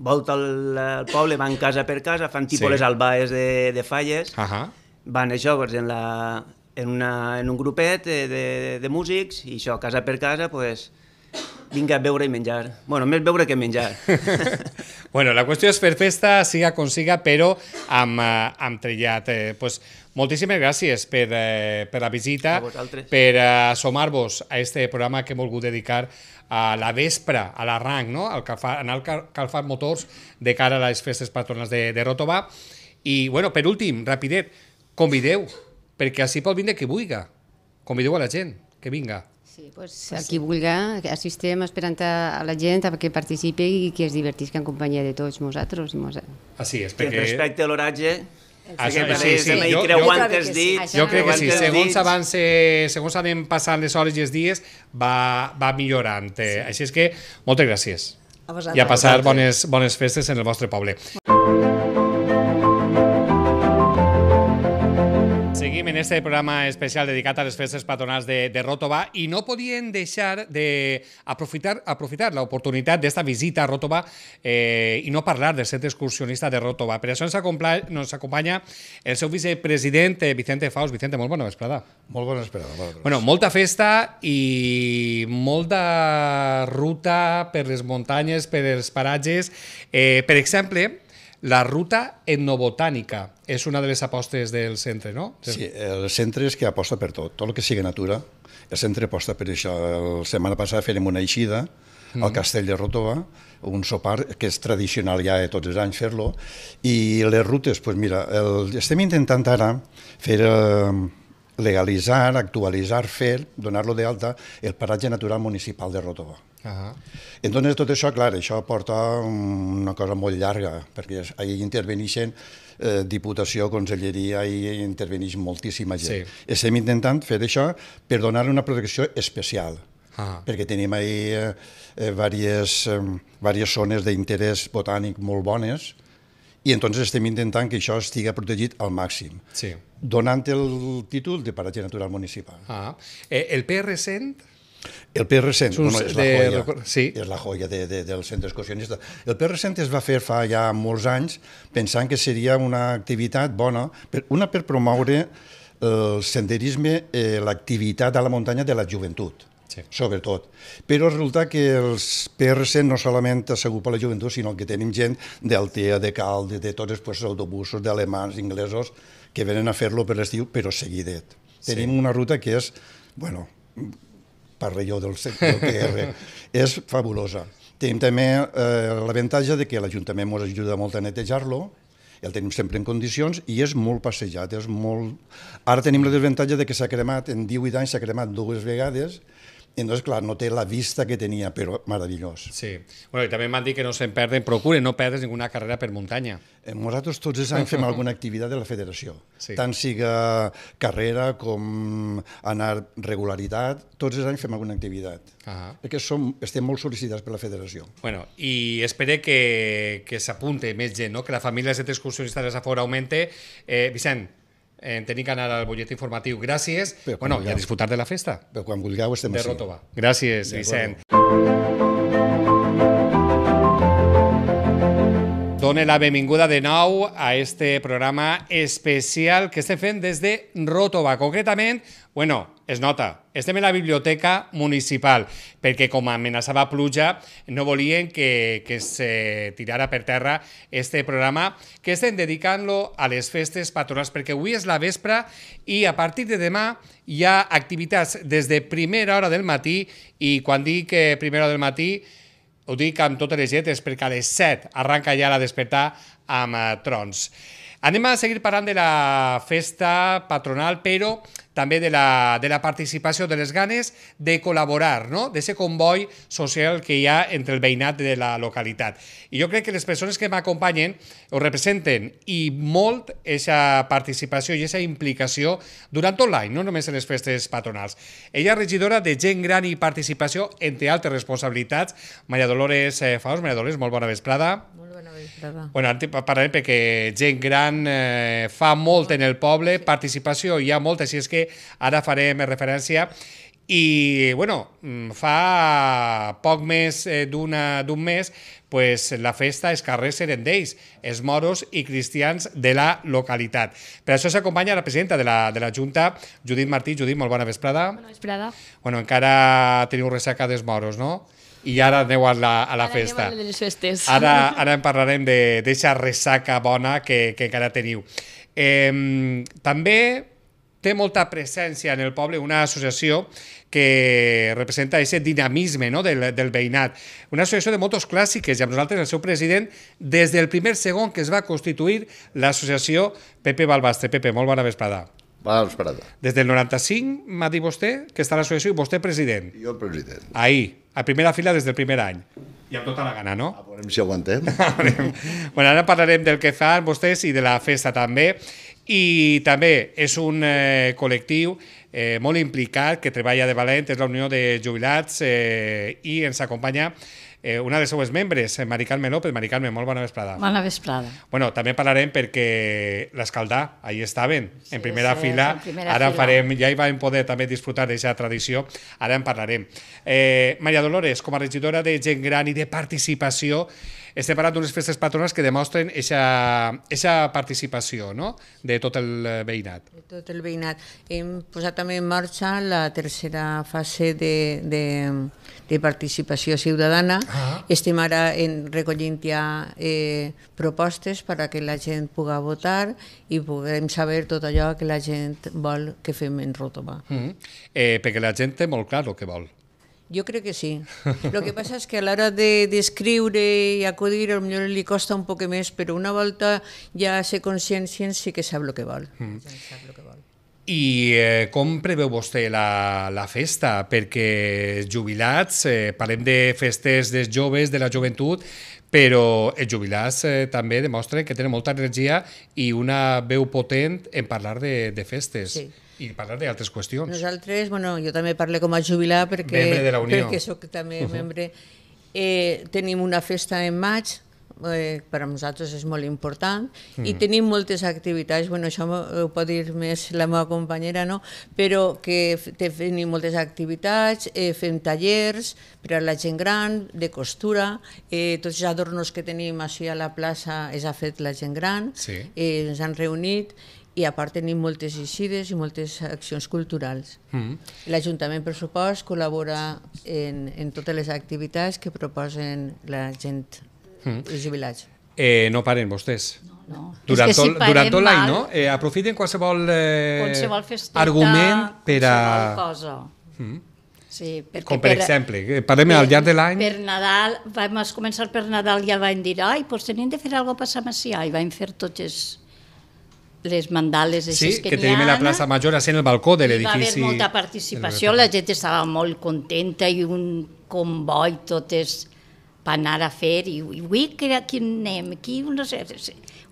Speaker 4: volta al, al poble, van casa per casa, fan tipus sí. les albaes de, de falles, uh -huh. van això, doncs, en, la, en, una, en un grupet eh, de, de, de músics, i això, casa per casa, pues, vinga a beure i menjar. Bueno, més beure que menjar.
Speaker 1: [laughs] bueno, la qüestió és fer festa, siga com siga, però amb, eh, amb trellat. Eh, pues, moltíssimes gràcies per, eh, per la visita, per eh, assomar-vos a este programa que hem volgut dedicar a la vespre, a l'arranc, no? al fa, anar al cal, calfar motors de cara a les festes patronals de, de Rotovà. I, bueno, per últim, rapidet, convideu, perquè així pot vindre que vulga. Convideu a la gent que vinga.
Speaker 13: Sí, pues, pues qui sí. vulga, assistem esperant a la gent perquè participi i que es divertisca en companyia de tots nosaltres. Mos...
Speaker 1: sí, és,
Speaker 4: perquè... Respecte a l'oratge, sí, sí, sí. Jo, jo, dit, jo crec que sí, segons,
Speaker 1: avance, eh, segons anem passant les hores i els dies va, va millorant. Eh. Sí. Així és que moltes gràcies.
Speaker 7: A I a passar
Speaker 1: bones, bones festes en el vostre poble. Bon. seguim en este programa especial dedicat a les festes patronals de, de Rotova i no podien deixar d'aprofitar de aprofitar l'oportunitat d'esta visita a Rotova eh, i no parlar del set excursionista de Rotova. Per això ens, acompanya, ens acompanya el seu vicepresident, eh, Vicente Faust. Vicente, molt bona vesprada.
Speaker 8: Molt bona vesprada. Bona
Speaker 1: bueno, molta festa i molta ruta per les muntanyes, per els paratges. Eh, per exemple, la ruta etnobotànica és una de les apostes del centre, no? Sí,
Speaker 8: el centre és que aposta per tot, tot el que sigui natura. El centre aposta per això. La setmana passada farem una eixida mm. al castell de Rotova, un sopar que és tradicional ja de tots els anys fer-lo, i les rutes, doncs mira, el, estem intentant ara fer... Eh, legalitzar, actualitzar, fer, donar-lo d'alta, el paratge natural municipal de Rotova. Uh -huh. Entonces, tot això, clar, això porta una cosa molt llarga, perquè ahir intervenixen eh, Diputació, Conselleria, i intervenix moltíssima gent. Sí. Estem intentant fer això per donar-li una protecció especial, Ah. perquè tenim ahir eh, diverses, eh, diverses eh, zones d'interès botànic molt bones i entonces estem intentant que això estigui protegit al màxim. Sí donant el títol de paratge natural municipal. Ah. Eh, el PR100 el PR100 bueno, és, la joia, de... sí. és la joia de, de, del centre excursionista. El PR100 es va fer fa ja molts anys pensant que seria una activitat bona, per, una per promoure el senderisme, eh, l'activitat a la muntanya de la joventut, sí. sobretot. Però resulta que els PRC no solament assegut per la joventut, sinó que tenim gent d'Altea, de Calde, de tots els pues, autobusos, d'alemans, inglesos, que venen a fer-lo per l'estiu, però seguidet. Sí. Tenim una ruta que és, bueno, parlo jo del, del PR, [laughs] és fabulosa. Tenim també eh, l'avantatge de que l'Ajuntament ens ajuda molt a netejar-lo, el tenim sempre en condicions i és molt passejat, és molt... Ara tenim el desavantatge de que s'ha cremat, en 18 anys s'ha cremat dues vegades, i Entonces, clar, no té la vista que tenia, però meravellós. Sí.
Speaker 1: Bueno, i també m'han dit que no se'n perden, procuren no perdre ninguna carrera per muntanya. Eh,
Speaker 8: nosaltres tots els anys fem [laughs] alguna activitat de la federació, sí. tant siga carrera com anar regularitat, tots els anys fem alguna activitat, uh -huh. perquè som, estem molt sol·licitats per la federació. Bueno,
Speaker 1: i espero que, que s'apunte més gent, no? que la família de excursionistes a fora augmente. Eh, Vicent, en tenir que anar al bollet informatiu. Gràcies. Però, bueno, vulgueu. i a disfrutar de la festa. Però quan vulgueu estem de així. Ròtova. Gràcies, de Vicent. Bueno. done la benvinguda de nou a este programa especial que estem fent des de Rotova. Concretament, bueno, es nota, estem a la biblioteca municipal, perquè com amenaçava pluja no volien que, que se tirara per terra este programa, que estem dedicant-lo a les festes patronals, perquè avui és la vespre i a partir de demà hi ha activitats des de primera hora del matí i quan dic eh, primera hora del matí ho dic amb totes les lletres perquè a les 7 arranca ja la despertar amb eh, trons. Anem a seguir parlant de la festa patronal, però també de la, de la participació, de les ganes de col·laborar, no? de ser comboi social que hi ha entre el veïnat de la localitat. I jo crec que les persones que m'acompanyen ho representen i molt aquesta participació i aquesta implicació durant tot l'any, no només en les festes patronals. Ella és regidora de Gent Gran i Participació, entre altres responsabilitats. Maria Dolores eh, Faust, Maria Dolores, molt bona vesprada. Molt bona vesprada. Bueno, ara parlarem perquè gent gran eh, fa molt en el poble, participació hi ha molta, si és que que ara farem referència. I, bueno, mm, fa poc més eh, d'un mes pues, la festa és carrer eren els moros i cristians de la localitat. Per això s'acompanya la presidenta de la, de la Junta, Judit Martí. Judit, molt bona vesprada. Bona vesprada. Bueno, encara teniu ressaca dels moros, no? i ara aneu a la, a la ara festa. Ara
Speaker 6: les festes. Ara, [laughs]
Speaker 1: ara en parlarem d'aquesta ressaca bona que, que encara teniu. Eh, també té molta presència en el poble una associació que representa aquest dinamisme no? del, del veïnat. Una associació de motos clàssiques i amb nosaltres el seu president des del primer segon que es va constituir l'associació Pepe Balbastre. Pepe, molt bona vesprada. Bona vesprada. Des del 95 m'ha dit vostè que està l'associació i vostè president.
Speaker 12: I jo el president.
Speaker 1: Ahir, a primera fila des del primer any. I
Speaker 12: amb tota la gana, no? A veure si aguantem.
Speaker 1: [laughs] bueno, ara parlarem del que fan vostès i de la festa també i també és un eh, col·lectiu eh, molt implicat que treballa de valent, és la Unió de Jubilats eh, i ens acompanya eh, una de les seues membres, Mari Carme López. Mari Carme, molt bona vesprada.
Speaker 14: Bona vesprada.
Speaker 1: Bueno, també parlarem perquè l'Escaldà, ahir estaven, sí, en primera sí, fila, en primera ara fila. farem, ja hi vam poder també disfrutar d'aquesta tradició, ara en parlarem. Eh, Maria Dolores, com a regidora de Gent Gran i de Participació, he separat unes festes patronals que demostren aquesta participació no? de tot el eh, veïnat.
Speaker 10: De tot el veïnat. Hem posat també en marxa la tercera fase de, de, de participació ciutadana. Ah. Estem ara en, recollint ja eh, propostes per a que la gent puga votar i puguem saber tot allò que la gent vol que fem en Rotova.
Speaker 1: Mm -hmm. eh, perquè la gent té molt clar el que vol. Jo crec que sí. El que
Speaker 10: passa és que a l'hora d'escriure de, i acudir potser li costa un poc més, però una volta ja se consciencien sí que sap el que vol.
Speaker 1: Mm. Ja sap el que vol. I eh, com preveu vostè la, la festa? Perquè jubilats, eh, parlem de festes dels joves, de la joventut, però els jubilats eh, també demostren que tenen molta energia i una veu potent en parlar de, de festes. Sí i parlar d'altres qüestions.
Speaker 10: Nosaltres, bueno, jo també parlo com a jubilat perquè, membre de la Unió. perquè soc també [laughs] membre. Uh -huh. eh, tenim una festa en maig eh, per a nosaltres és molt important mm. i tenim moltes activitats, bueno, això ho pot dir més la meva companyera, no? però que tenim moltes activitats, eh, fem tallers per a la gent gran, de costura, eh, tots els adornos que tenim així a la plaça els ha fet la gent gran, sí. eh, ens han reunit i a part tenim moltes eixides i moltes accions culturals. Mm. L'Ajuntament, per supost, col·labora en, en totes les activitats que proposen la gent mm. els jubilats.
Speaker 1: Eh, no paren vostès. No. No. Durant, tot, durant tot l'any, no? Eh, aprofiten qualsevol, eh, qualsevol festita, argument per a... cosa. Mm.
Speaker 14: Sí, perquè Com per, per exemple, eh, parlem per, al
Speaker 1: llarg de l'any... Per
Speaker 14: Nadal, vam començar per Nadal i ja vam dir, ai, doncs tenim de fer alguna cosa per Macià, i vam fer tots els, les mandales sí, que, que tenim la plaça
Speaker 1: Major ser el balcó de l'edifici. Hi va haver molta participació,
Speaker 14: la gent estava molt contenta i un comboi, totes per anar a fer, i avui aquí anem, aquí no sé,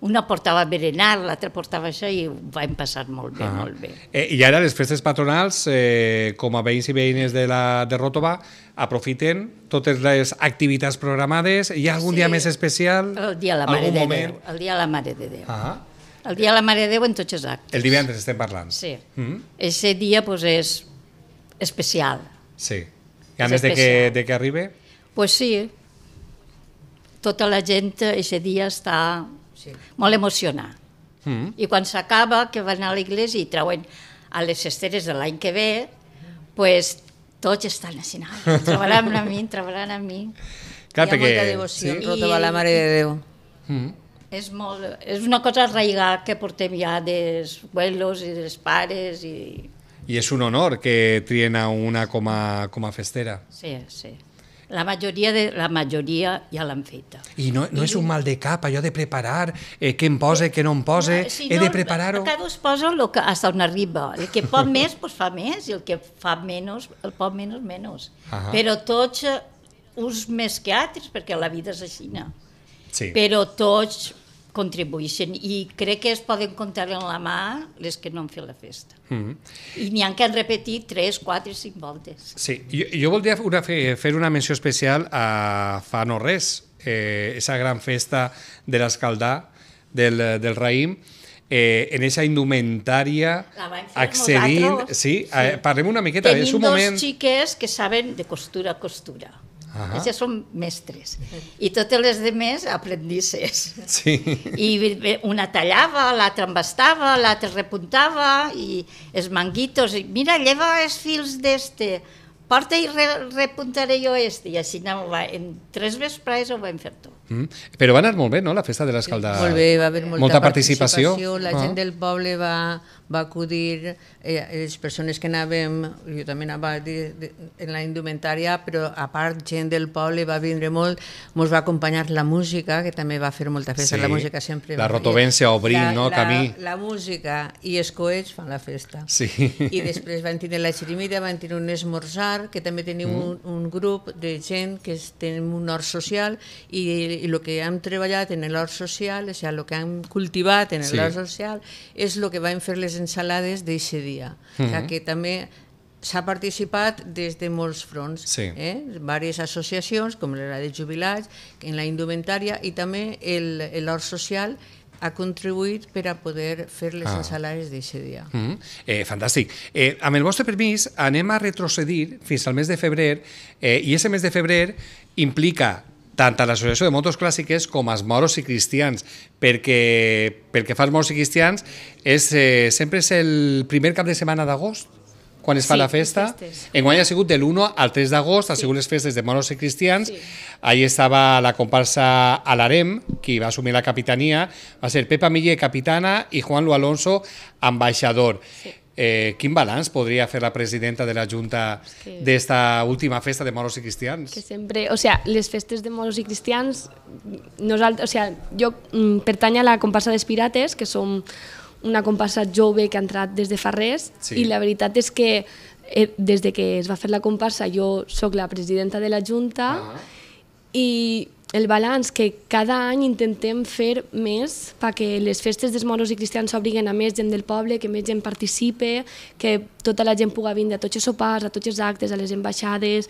Speaker 14: una portava berenar, l'altra portava això i ho vam passar molt bé, ah. molt
Speaker 1: bé. Eh, I ara les festes patronals, eh, com a veïns i veïnes de, la, de Ròtova, aprofiten totes les activitats programades. Hi ha algun sí. dia més especial?
Speaker 14: El dia de la Mare de moment? Déu. El dia de la Mare de Déu. Ah. El dia de la Mare de Déu en tots els actes.
Speaker 1: El divendres estem parlant. Sí. Mm -hmm.
Speaker 14: Ese dia pues, és especial.
Speaker 1: Sí. I a més de que, de que arribi?
Speaker 14: Pues sí, tota la gent aquest dia està sí. molt emocionada. Mm. I quan s'acaba, que van a l'església i treuen a les esteres de l'any que ve, pues, tots estan així, ah, treballant amb mi, treballant amb mi.
Speaker 1: Clar, Hi ha perquè... molta devoció
Speaker 10: sí. rota I... la Mare de Déu.
Speaker 1: Mm.
Speaker 14: És, molt, és una cosa arraigada que portem ja dels abuelos i dels pares. I...
Speaker 1: I és un honor que trien a una com a, com a festera.
Speaker 14: Sí, sí. La majoria, de, la majoria ja l'han feta.
Speaker 1: I no, no I és un mal de cap allò de preparar, eh, què em posa, què no em posa, no, si he no, de preparar-ho...
Speaker 14: Cada es posa el que, hasta on arriba. El que pot [laughs] més, pues, fa més, i el que fa menys, el pot menys, menys. Uh -huh. Però tots, eh, uns més que altres, perquè la vida és així, no? Sí. Però tots contribueixen i crec que es poden comptar en la mà les que no han fet la festa.
Speaker 1: Mm -hmm.
Speaker 14: I n'hi han que han repetit 3, 4, 5 voltes.
Speaker 1: Sí, jo, jo voldria una, fer una menció especial a fa no res, eh, esa gran festa de l'escaldà del, del raïm, eh, en esa indumentària accedint... Sí, sí. Eh, parlem una miqueta, Tenim és un moment... Tenim dos
Speaker 14: xiques que saben de costura a costura Uh -huh. Aquestes són mestres. I totes les demés, aprendices. Sí. I una tallava, l'altra embastava, l'altra repuntava, i els manguitos, i mira, lleva els fils d'este, porta i re, repuntaré jo este. I així no, va, en tres vespres ho vam fer tot.
Speaker 1: Mm. Però va anar molt bé, no?, la festa de Sí, Molt bé, va haver molta, molta participació. participació. La uh -huh. gent ah.
Speaker 10: del poble va va acudir eh, les persones que anàvem, jo també anava de, de, en la indumentària, però a part gent del poble va vindre molt, ens va acompanyar la música, que també va fer molta festa, sí, la música sempre... La rotovència obrint, no, la, camí? La, música i els coets fan la festa.
Speaker 1: Sí. I
Speaker 10: després van tenir la xerimida, van tenir un esmorzar, que també tenim mm. un, un grup de gent que és, tenim un hort social i, el que hem treballat en l'hort social, o sigui, sea, el que hem cultivat en l'hort sí. social és el que vam fer les ensalades d'eixe dia. Mm -hmm. O sigui que també s'ha participat des de molts fronts, sí. eh? diverses associacions, com la de jubilats, en la indumentària, i també l'hort social ha contribuït per a poder fer les ah. ensalades d'aquest dia.
Speaker 1: Mm -hmm. eh, fantàstic. Eh, amb el vostre permís, anem a retrocedir fins al mes de febrer, eh, i aquest mes de febrer implica tant a l'Associació de Motos Clàssiques com als moros i cristians, perquè, pel que fa als moros i cristians és, eh, sempre és el primer cap de setmana d'agost, quan es fa sí, la festa. guany ha sigut de l'1 al 3 d'agost, ha sigut sí. les festes de moros i cristians. Sí. Ahí estava la comparsa a l'Arem, qui va assumir la capitania. Va ser Pepa Miller, capitana, i Juan Lu Alonso, ambaixador. Sí. Eh, quin balanç podria fer la presidenta de la Junta d'esta última festa de moros i cristians? Que
Speaker 6: sempre, o sea, les festes de moros i cristians, nosaltres, o sea, jo mm, pertany a la comparsa dels pirates, que som una comparsa jove que ha entrat des de fa res, sí. i la veritat és que eh, des de que es va fer la comparsa jo sóc la presidenta de la Junta ah. i el balanç que cada any intentem fer més perquè les festes dels moros i cristians s'obriguen a més gent del poble, que més gent participe, que tota la gent puga vindre a tots els sopars, a tots els actes, a les ambaixades,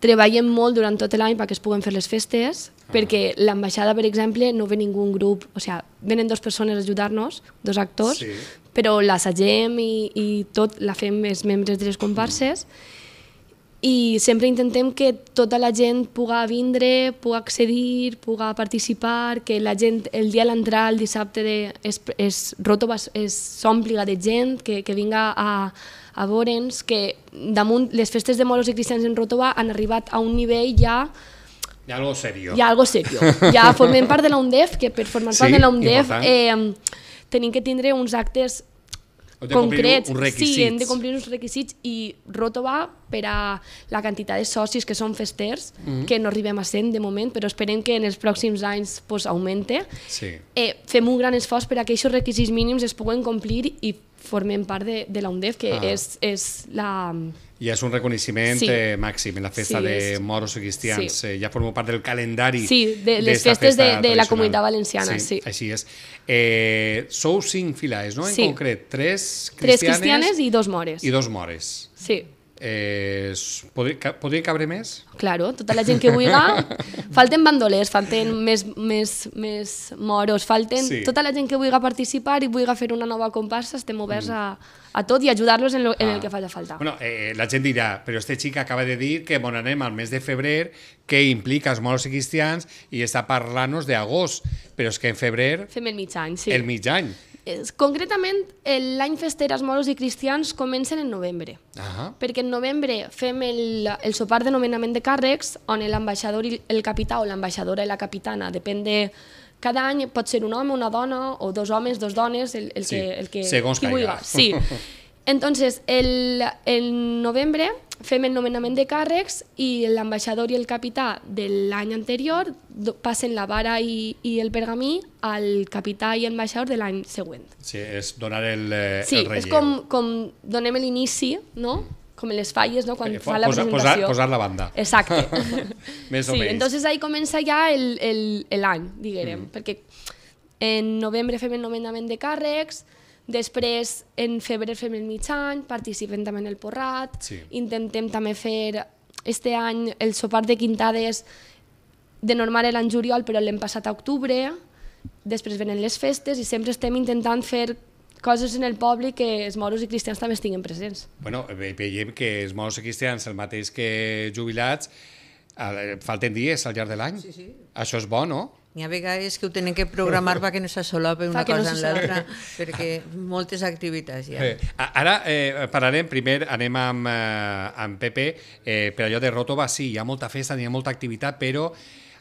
Speaker 6: treballem molt durant tot l'any perquè es puguen fer les festes, ah. perquè l'ambaixada, per exemple, no ve ningú grup, o sigui, venen dues persones a ajudar-nos, dos actors, sí. però l'assagem i, i tot la fem els membres de les comparses, mm i sempre intentem que tota la gent puga vindre, puga accedir, puga participar, que la gent el dia a l'entrada, el dissabte, de, es, es, Roto s'ompliga de gent, que, que vinga a, a veure'ns, que damunt les festes de moros i cristians en Rotova han arribat a un nivell ja hi ha algo serio. Hi ha algo serio. Ja formem part de la UNDEF, que per formar sí, part de la UNDEF eh, tenim que tindre uns actes
Speaker 8: concrets. Sí, hem de complir
Speaker 6: uns requisits i Roto va per a la quantitat de socis que són festers, mm -hmm. que no arribem a 100 de moment, però esperem que en els pròxims anys pues, augmente. Sí. Eh, fem un gran esforç per a que aquests requisits mínims es puguen complir i formem part de, de la UNDEF, que ah. és, és la
Speaker 1: i és un reconeixement sí. eh, màxim en la festa sí, és... de moros i cristians. Sí. Eh, ja formo part del calendari Sí, de les festes de, de la comunitat valenciana. Sí, sí. Així és. Eh, sou cinc filaes, no? En sí. concret, tres cristianes... Tres cristianes i dos mores. I dos mores. Sí eh, podria, podria cabre més?
Speaker 6: Claro, tota la gent que vulga. [laughs] falten bandolers, falten més, més, més moros, falten sí. tota la gent que vulga participar i vulga fer una nova comparsa, estem oberts mm. a, a tot i ajudar-los en, lo, ah. en el ah. que faci falta. Bueno,
Speaker 1: eh, eh, la gent dirà, però este xic acaba de dir que bon anem al mes de febrer, que implica els moros i cristians, i està parlant-nos d'agost, però és que en febrer... Fem el mig any, sí. El mig any.
Speaker 6: Concretament, l'any festeres moros i cristians comencen en novembre,
Speaker 1: uh
Speaker 4: -huh.
Speaker 6: perquè en novembre fem el, el sopar de nomenament de càrrecs on l'ambaixador i el capità o l'ambaixadora i la capitana, depèn de cada any pot ser un home, una dona, o dos homes, dos dones, el, el sí, que, el que... Segons qui Sí. [laughs] Entonces, el, el novembre fem el nomenament de càrrecs i l'ambaixador i el capità de l'any anterior passen la vara i, i el pergamí al capità i ambaixador de l'any següent.
Speaker 1: Sí, és donar el, sí, eh, el relleu. Sí, és com,
Speaker 6: com donem l'inici, no? com les falles, no? quan eh, fa la posa, presentació. Posar, posar la banda. Exacte. [laughs] [laughs] Més o sí, menys. Entonces ahí comença ja l'any, diguem, mm. perquè en novembre fem el nomenament de càrrecs, Després, en febrer fem el mig any, participem també en el porrat, sí. intentem també fer este any el sopar de quintades de normal en juliol, però l'hem passat a octubre, després venen les festes i sempre estem intentant fer coses en el poble que els moros i cristians també estiguen presents.
Speaker 1: Bueno, veiem que els moros i cristians, el mateix que jubilats, eh, falten dies al llarg de l'any. Sí, sí. Això és bo, no?
Speaker 10: N'hi ha vegades que ho tenen que programar perquè no s'assolapi una cosa no en l'altra, perquè moltes activitats hi ha. Eh,
Speaker 1: ara eh, parlarem, primer anem amb, eh, amb Pepe, eh, per allò de Rotova, sí, hi ha molta festa, hi ha molta activitat, però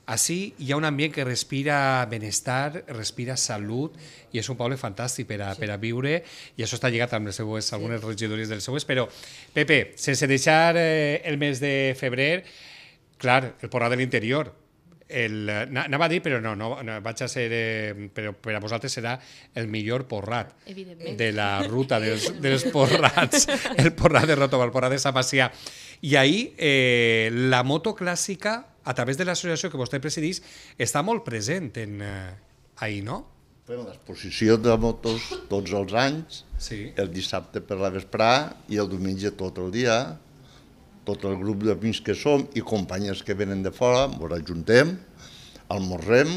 Speaker 1: Així hi ha un ambient que respira benestar, respira salut i és un poble fantàstic per a, sí. per a viure i això està lligat amb les seues, sí. algunes regidories dels seues, però Pepe, sense deixar eh, el mes de febrer, clar, el Porrà de l'Interior, el, anava a dir, però no, no, no vaig a ser, eh, però per a vosaltres serà el millor porrat de la ruta dels, [laughs] dels porrats, el porrat de Ròtova, el porrat de Sabacià. I ahir eh, la moto clàssica, a través de l'associació que vostè presidís, està molt present en, eh, ahir, no?
Speaker 12: Bueno, l'exposició de motos tots els anys, sí. el dissabte per la vesprà i el diumenge tot el dia, tot el grup de vins que som i companyes que venen de fora, ens ajuntem, almorrem,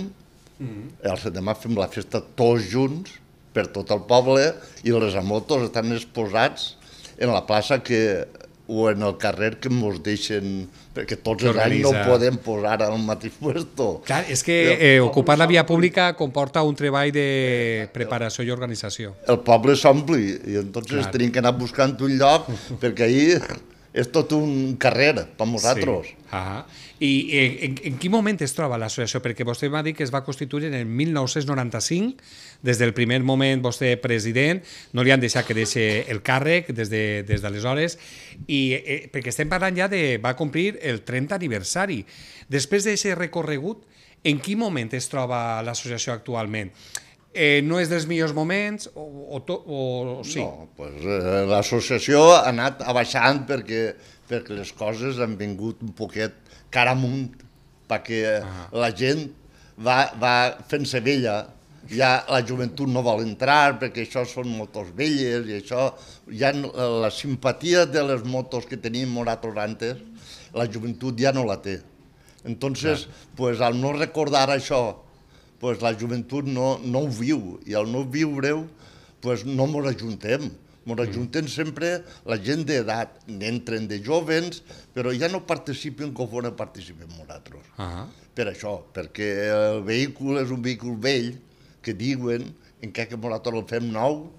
Speaker 12: mm -hmm. el 7 fem la festa tots junts, per tot el poble, i les amotos estan exposats en la plaça que, o en el carrer que ens deixen perquè tots els anys no podem posar al mateix puesto. Clar, és que eh, ocupar la via
Speaker 1: pública comporta un treball de preparació i organització.
Speaker 12: El poble s'ompli i entonces tenim que anar buscant un lloc perquè ahir és tot un carrer per nosaltres. Sí.
Speaker 1: Ah, ah. I en, eh, en, en quin moment es troba l'associació? Perquè vostè va dir que es va constituir en el 1995, des del primer moment vostè president, no li han deixat que deixi el càrrec des d'aleshores, de, des i eh, perquè estem parlant ja de... va complir el 30 aniversari. Després d'aquest recorregut, en quin moment es troba l'associació actualment? eh, no és dels millors moments o, o, to, o sí? No,
Speaker 12: pues, eh, l'associació ha anat abaixant perquè, perquè les coses han vingut un poquet cara amunt, perquè ah. la gent va, va fent-se vella, ja la joventut no vol entrar perquè això són motos velles i això, ja la simpatia de les motos que teníem nosaltres antes, la joventut ja no la té. Entonces, claro. pues al no recordar això, pues, la joventut no, no ho viu, i al no viure-ho pues, no ens ajuntem. Mm. Ens ajuntem sempre la gent d'edat, n'entren de jovens, però ja no participen com participem nosaltres. Uh ah. -huh. Per això, perquè el vehicle és un vehicle vell, que diuen, encara que nosaltres el fem nou,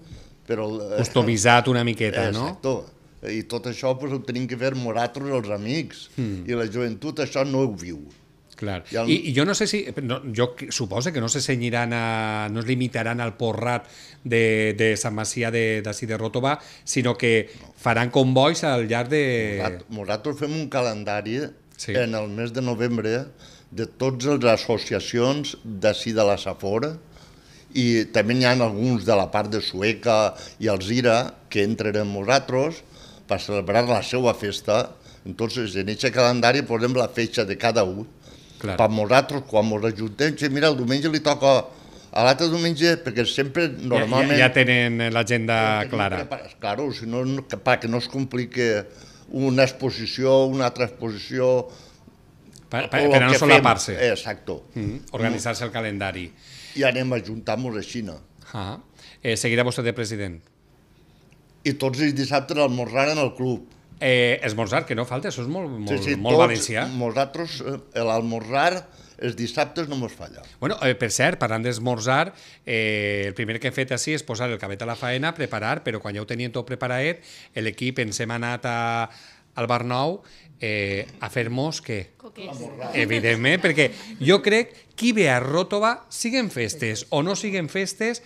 Speaker 12: però... Customitzat una miqueta, exacte. no? Exacte. I tot això pues, ho tenim que fer nosaltres els amics, mm. i la joventut això no ho viu. Clar. I, el... I,
Speaker 1: I jo no sé si... No, jo suposo que no se senyiran a... no es limitaran al porrat de, de Sant Macià de, de, de Rotobà, sinó que no. faran convois al
Speaker 12: llarg de... Nosaltres fem un calendari sí. en el mes de novembre de tots les associacions d'ací de la Safora, i també n'hi ha alguns de la part de Sueca i Alzira que entren amb nosaltres per celebrar la seva festa. Entonces, en aquest calendari posem la feixa de cada un Clar. Per nosaltres, quan ens ajuntem, si mira, el diumenge li toca a l'altre diumenge, perquè sempre normalment... Ja, ja, ja tenen l'agenda ja clara. Preparat, claro, si no, perquè no es complique una exposició, una altra exposició... Per, per, per no solapar-se. Exacte. Mm -hmm. Mm-hmm. Organitzar-se el calendari. I anem a juntar-nos a Xina. -huh. Ah, eh, seguirà vostè de president. I tots els dissabtes almorran en el club Eh, esmorzar, que no falta, això és molt, molt, sí, sí, molt tots, valencià. Nosaltres, eh, l'almorzar,
Speaker 1: els dissabtes no mos falla. Bueno, eh, per cert, parlant d'esmorzar, eh, el primer que he fet així és posar el cabet a la faena, preparar, però quan ja ho tenien tot preparat, l'equip ens hem anat a, al Nou eh, a fer-nos que...
Speaker 12: Evidentment,
Speaker 1: perquè jo crec que qui ve a Ròtova siguen festes o no siguen festes,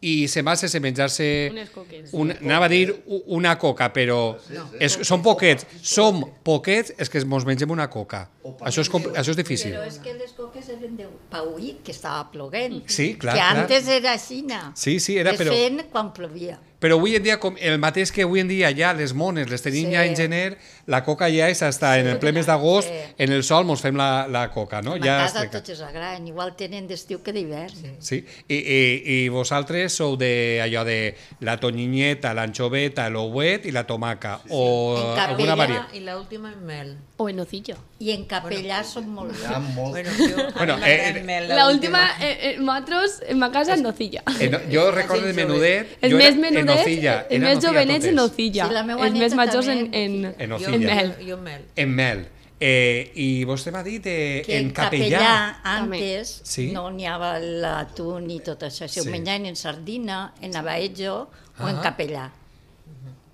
Speaker 1: i se m'hace menjar-se... Unes Un, anava a dir una coca, però no. és, són poquets. Som poquets els que ens mengem una coca. Això és, això és difícil. Però és que
Speaker 14: les coques eren de Pauí, que estava ploguent. Sí, clar. Que clar. antes era aixina.
Speaker 1: Sí, sí, era però... fent
Speaker 14: quan plovia.
Speaker 1: Però avui en dia, com el mateix que avui en dia ja les mones les tenim sí. ja en gener, la coca ja és hasta sí, en el ple mes d'agost, sí. en el sol mos fem la, la coca, no? Ja casa tots
Speaker 14: a gran, igual tenen d'estiu que d'hivern. Sí,
Speaker 1: sí. I, i, i vosaltres sou de allò de la tonyinyeta, l'anchoveta, l'ouet i la tomaca, sí. o en alguna varia.
Speaker 6: I l'última en mel. O en ocillo. I en capellà bueno, són molt... Ja,
Speaker 1: molt... Bueno, jo, bueno, eh, eh, mel, la última,
Speaker 6: eh, eh, matros, en ma casa, en nocilla.
Speaker 1: Eh, no, jo recordo de menudet. El més menudet Nocilla. el més jovenet
Speaker 6: en Nocilla. Sí, el més major en, en, en, en, mel. Jo en mel.
Speaker 1: En mel. Eh, I vostè m'ha dit eh, que en capellà. capellà
Speaker 14: antes sí? no n'hi havia l'atú ni tot això. Si sí. ho menjaven en sardina, en abaetjo ah. o en ah. capellà.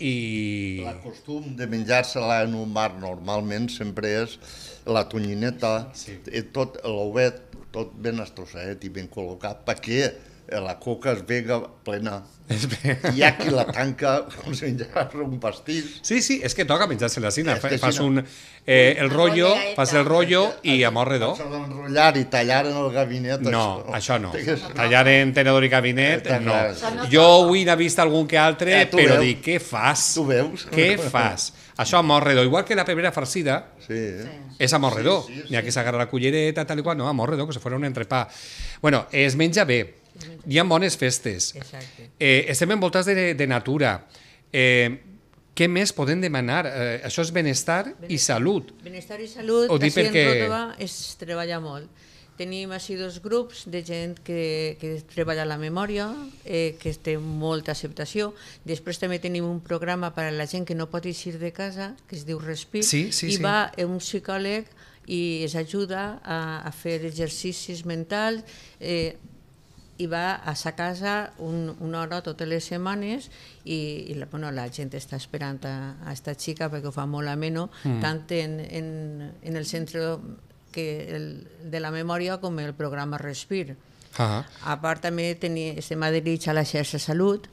Speaker 12: I... El costum de menjar-se-la en un bar normalment sempre és la tonyineta, sí. Eh, tot l'ovet, tot ben estrossat i ben col·locat, perquè Eh, la coca es vega plena. Es ve... Hi ha qui la tanca com si menjar un pastís. Sí, sí, és que toca
Speaker 1: menjar-se la cina. Fa, fas un, eh, el rotllo, fas el rotllo i a mort redó. Això
Speaker 12: d'enrotllar i tallar en el gabinet... No,
Speaker 1: això, no. [laughs] Tallar en tenedor i gabinet, no. Jo avui n'he vist algun que altre, eh, però veus? dic, què fas? Tu veus? Què fas? Això a mort redó. Igual que la primera farcida, sí, eh? és a mort redó. Sí, sí, sí. N'hi ha que s'agarra la cullereta, tal i qual. No, a mort redó, que se fora un entrepà. Bueno, es menja bé hi ha bones festes. Exacte. Eh, estem envoltats de, de natura. Eh, què més podem demanar? Eh, això és benestar, benestar i salut.
Speaker 10: Benestar i salut, Ho així perquè... en Ròtova es treballa molt. Tenim així dos grups de gent que, que treballa la memòria, eh, que té molta acceptació. Després també tenim un programa per a la gent que no pot eixir de casa, que es diu Respir, sí, sí, i sí. va un psicòleg i es ajuda a, a fer exercicis mentals, eh, i va a sa casa un, una hora totes les setmanes i, i la, bueno, la gent està esperant a, a esta xica perquè ho fa molt ameno, mm. tant en, en, en el centre que el, de la memòria com el programa Respir. Uh ah. -huh. A part també tenia, estem adherits a la xarxa Salut,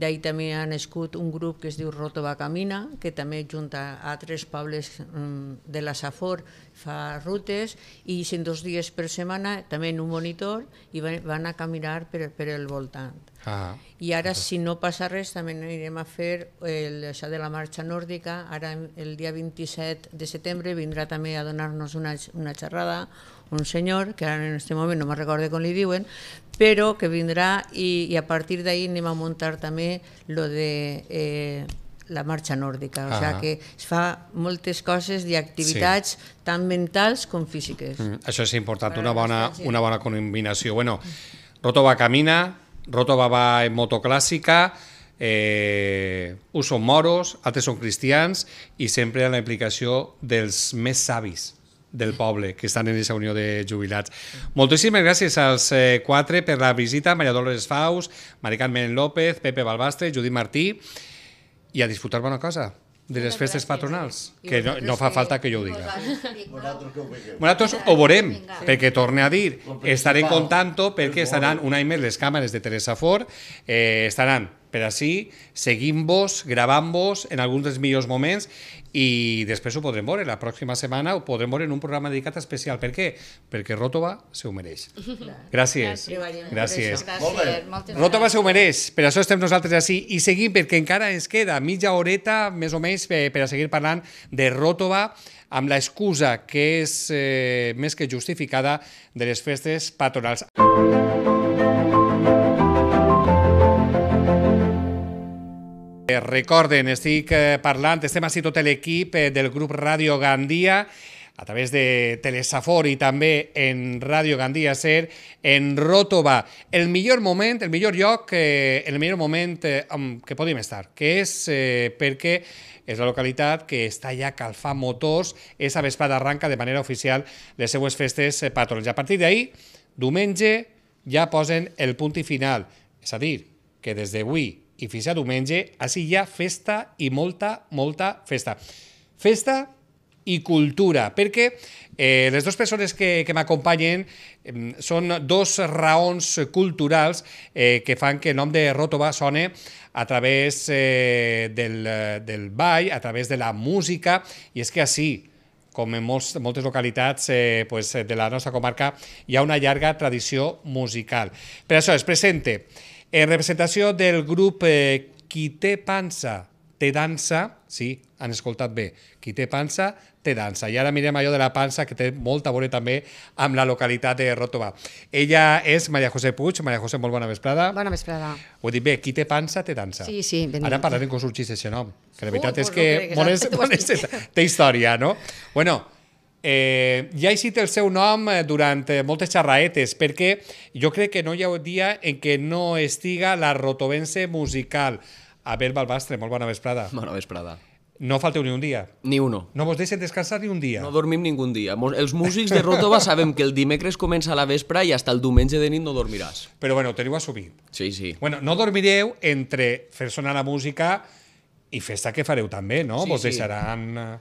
Speaker 10: D'ahir també ha nascut un grup que es diu Rotoba Camina, que també junta a tres pobles mm, de la Safor, fa rutes, i en dos dies per setmana, també en un monitor, i van a caminar per, per el voltant. Ah. I ara, si no passa res, també anirem a fer el, eh, això de la marxa nòrdica. Ara, el dia 27 de setembre, vindrà també a donar-nos una, una xerrada, un senyor, que ara en aquest moment no me'n recorde com li diuen, però que vindrà i, i a partir d'ahí anem a muntar també lo de eh, la marxa nòrdica, o ah. sigui que es fa moltes coses i activitats sí. tant mentals com físiques.
Speaker 1: Mm, això és important, una bona, una bona combinació. Bueno, Roto va camina, Roto va va en motoclàssica, eh, us són moros, altres són cristians i sempre la implicació dels més savis del poble que estan en aquesta unió de jubilats. Moltíssimes gràcies als eh, quatre per la visita, Maria Dolores Faus, Mari Carmen López, Pepe Balbastre, Judit Martí, i a disfrutar bona cosa de les festes patronals, que no, no fa falta que jo ho diga.
Speaker 12: Nosaltres ho veurem, perquè
Speaker 1: torne a dir, estarem contanto perquè estaran un any més les càmeres de Teresa Ford, eh, estaran per així, seguim-vos, gravant-vos en alguns dels millors moments i després ho podrem veure, la pròxima setmana ho podrem veure en un programa dedicat especial. Per què? Perquè Rotova ho mereix. [laughs] Gràcies. Gràcies. Gràcies. Gràcies. se ho mereix, per això estem nosaltres així i seguim perquè encara ens queda mitja horeta més o menys per a seguir parlant de Rotova amb l'excusa que és eh, més que justificada de les festes patronals. Música recorden, estic eh, parlant, estem així tot l'equip eh, del grup Ràdio Gandia, a través de Telesafor i també en Ràdio Gandia Ser, en Rotova. El millor moment, el millor lloc, eh, el millor moment que podem estar, que és perquè és la localitat que està ja calfant motors, és a vesprada arranca de manera oficial les seues festes patrons. A partir d'ahir, diumenge, ja posen el punt i final, és a dir, que des d'avui i fins a diumenge, així hi ha festa i molta, molta festa. Festa i cultura, perquè eh, les dues persones que, que m'acompanyen eh, són dos raons culturals eh, que fan que el nom de Rotova sone a través eh, del, del ball, a través de la música, i és que així, com en molts, moltes localitats eh, pues, de la nostra comarca, hi ha una llarga tradició musical. Per això es presente en representació del grup eh, Qui té pansa té dansa, sí, han escoltat bé, qui té pansa té dansa. I ara mirem allò de la pansa, que té molta a també amb la localitat de Ròtova. Ella és Maria José Puig. Maria José, molt bona vesprada. Bona vesprada. Ho he dit bé, qui té pansa té dansa. Sí, sí. Ben ara parlarem com sorgís aquest nom, que la veritat Ui, és que, que, que, [laughs] que té història, no? Bueno, Eh, ja he citat el seu nom eh, durant eh, moltes xerraetes, perquè jo crec que no hi ha un dia en què no estiga la rotovense musical. Abel Balbastre, molt bona vesprada. Bona vesprada. No falteu ni un dia.
Speaker 7: Ni uno. No vos deixen descansar ni un dia. No dormim ningun dia. Els músics de Rotova sabem que el dimecres comença la vespre i hasta el diumenge de nit no dormiràs. Però bueno, teniu assumit. Sí, sí. Bueno, no
Speaker 1: dormireu entre fer sonar la música, i festa que fareu també, no? Sí, Vos deixaran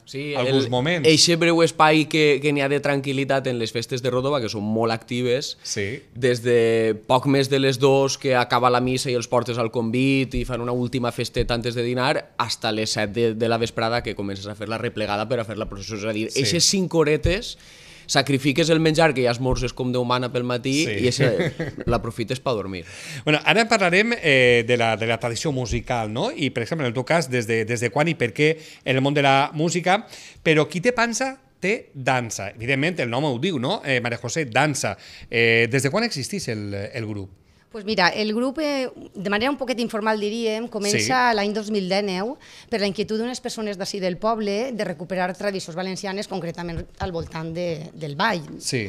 Speaker 7: sí, eh, alguns el, moments. Eixe breu espai que, que n'hi ha de tranquil·litat en les festes de Rodova, que són molt actives, sí. des de poc més de les dues, que acaba la missa i els portes al convit i fan una última festeta antes de dinar, hasta les set de, de la vesprada que comences a fer la replegada per a fer la processó. És a dir, sí. eixes 5 horetes sacrifiques el menjar que ja esmorzes com Déu mana pel matí sí. i esa, eh, l'aprofites per dormir. [laughs] Bueno, ara parlarem eh,
Speaker 1: de, la, de la tradició musical, no? I, per exemple, en el teu cas, des de, des de quan i per què en el món de la música, però qui te pensa té dansa. Evidentment, el nom ho diu, no? Eh, Maria José, dansa. Eh, des de quan existís el, el grup?
Speaker 5: pues mira, el grup, eh, de manera un poquet informal diríem, comença sí. l'any 2019 per la inquietud d'unes persones d'ací del poble de recuperar tradicions valencianes, concretament al voltant de, del ball. Sí.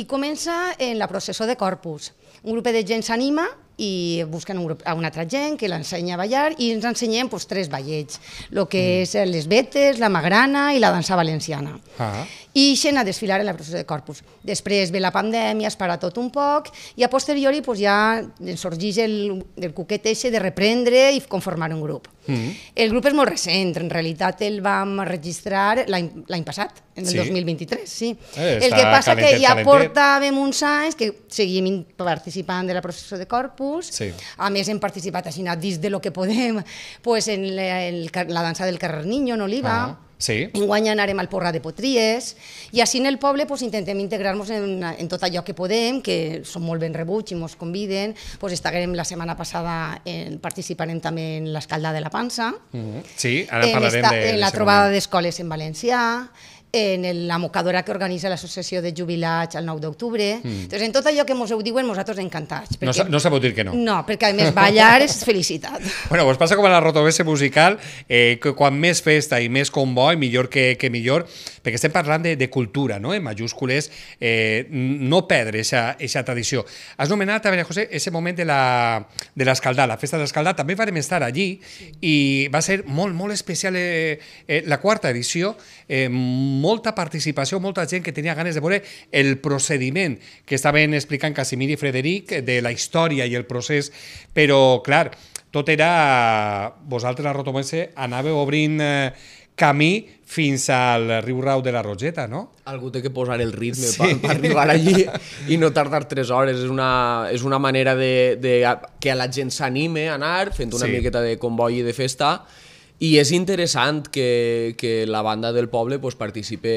Speaker 5: I comença en la processó de Corpus. Un grup de gent s'anima i busquen un grup, a una altra gent que l'ensenya a ballar i ens ensenyem pues, tres ballets, el que mm. és les betes, la magrana i la dansa valenciana. Ah i ixen a desfilar en la processó de Corpus. Després ve la pandèmia, es para tot un poc, i a posteriori pues, ja sorgeix el, el cuquet eixe de reprendre i conformar un grup. Mm -hmm. El grup és molt recent, en realitat el vam registrar l'any passat, en el sí? 2023, sí. Eh, el que passa calentet, que ja calentet. portàvem uns anys que seguim participant de la processó de Corpus, sí. a més hem participat així dins de lo que podem pues, en, la, en la dansa del carrer Niño, en Oliva, ah Sí. Enguany anarem al Porra de Potries i així en el poble pues, intentem integrar-nos en, en tot allò que podem, que són molt ben rebuts i ens conviden. Pues, estarem la setmana passada, en, participarem també en l'Escalda de la Pansa.
Speaker 1: Mm -hmm. Sí, ara en parlarem esta, de... En la trobada
Speaker 5: d'escoles en valencià, en la mocadora que organitza l'Associació de Jubilats el 9 d'octubre. Mm. en tot allò que ens ho diuen, nosaltres encantats. Perquè...
Speaker 1: No, no sabeu dir que no. No, perquè a més ballar
Speaker 5: és felicitat. [laughs]
Speaker 1: Bueno, vos passa com a la rotovese musical, eh, que quan més festa i més comboi, millor que, que millor perquè estem parlant de, de cultura, no? en majúscules, eh, no perdre aquesta tradició. Has nomenat, a veure, José, ese moment de la, de la festa de l'escaldà, també vam estar allí i va ser molt, molt especial eh, eh, la quarta edició, eh, molta participació, molta gent que tenia ganes de veure el procediment que estaven explicant Casimir i Frederic de la història i el procés, però, clar, tot era... Vosaltres, a Rotomense, anàveu obrint... Eh, camí
Speaker 7: fins al riu Rau de la Rogeta, no? Algú té que posar el ritme
Speaker 9: sí. per, per arribar allí
Speaker 7: i no tardar tres hores. És una, és una manera de, de, que a la gent s'anime a anar fent una sí. miqueta de comboi i de festa i és interessant que, que la banda del poble pues, participe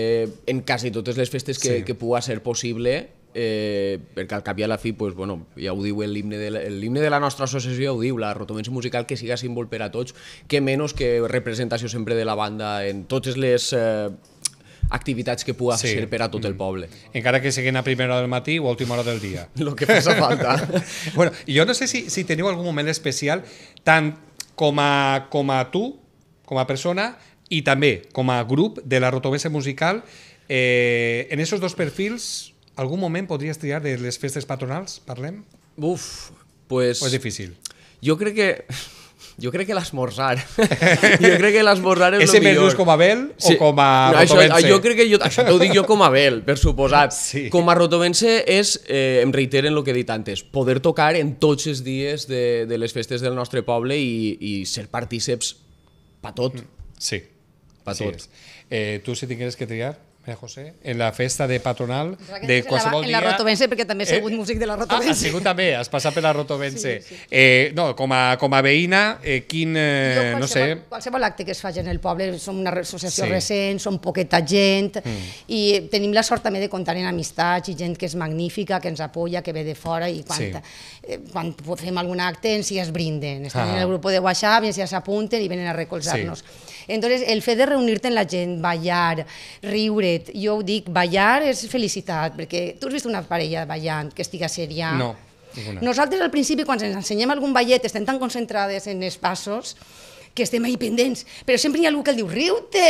Speaker 7: en quasi totes les festes que, sí. que puga ser possible eh, perquè al cap i a la fi, pues, bueno, ja ho diu l'himne de, de la nostra associació, ja ho diu, la rotomència musical que siga símbol per a tots, que menys que representació sempre de la banda en totes les eh, activitats que pugui sí. fer per a tot el mm. poble.
Speaker 1: Encara que siguin a primera hora del matí o a última hora del dia. [laughs] Lo que a falta. [laughs] bueno, jo no sé si, si teniu algun moment especial, tant com a, com a tu, com a persona, i també com a grup de la rotomessa musical, eh, en aquests dos perfils algun moment podries triar de les festes patronals, parlem? Uf,
Speaker 7: pues... O és difícil? Jo crec que... Jo crec que l'esmorzar. [laughs] jo crec que l'esmorzar és el millor. Ese com a Bel o sí. com a no, això, rotovense? Jo crec que jo, això t'ho dic jo com a Bel, per suposat. Sí. Com a rotovense és, eh, em reiteren el que he dit antes, poder tocar en tots els dies de, de les festes del nostre poble i, i ser partíceps pa tot. Mm, sí. Pa tot. Sí eh, tu si tingués que triar, Mira, José, en la festa de patronal de qualsevol la, dia... En la
Speaker 1: Rotovense, perquè també he sigut eh, músic de la ah, Rotovense. Ah, has sigut també, has passat per la Rotovense. Sí, sí. Eh, no, com a, com a veïna, eh, quin... Eh, jo, no sé...
Speaker 5: Qualsevol acte que es faci en el poble, som una associació sí. recent, som poqueta gent, mm. i tenim la sort també de comptar en amistats i gent que és magnífica, que ens apoya, que ve de fora, i quan, sí. eh, quan fem algun acte ens hi es brinden. Estan ah. en el grup de WhatsApp i ens hi s'apunten i venen a recolzar-nos. Sí Entonces, el fet de reunir-te amb la gent, ballar, riure't, jo ho dic, ballar és felicitat, perquè tu has vist una parella ballant que estiga seria... No, ninguna. Nosaltres al principi, quan ens ensenyem algun ballet, estem tan concentrades en els passos que estem ahí pendents, però sempre hi ha algú que el diu, riu-te,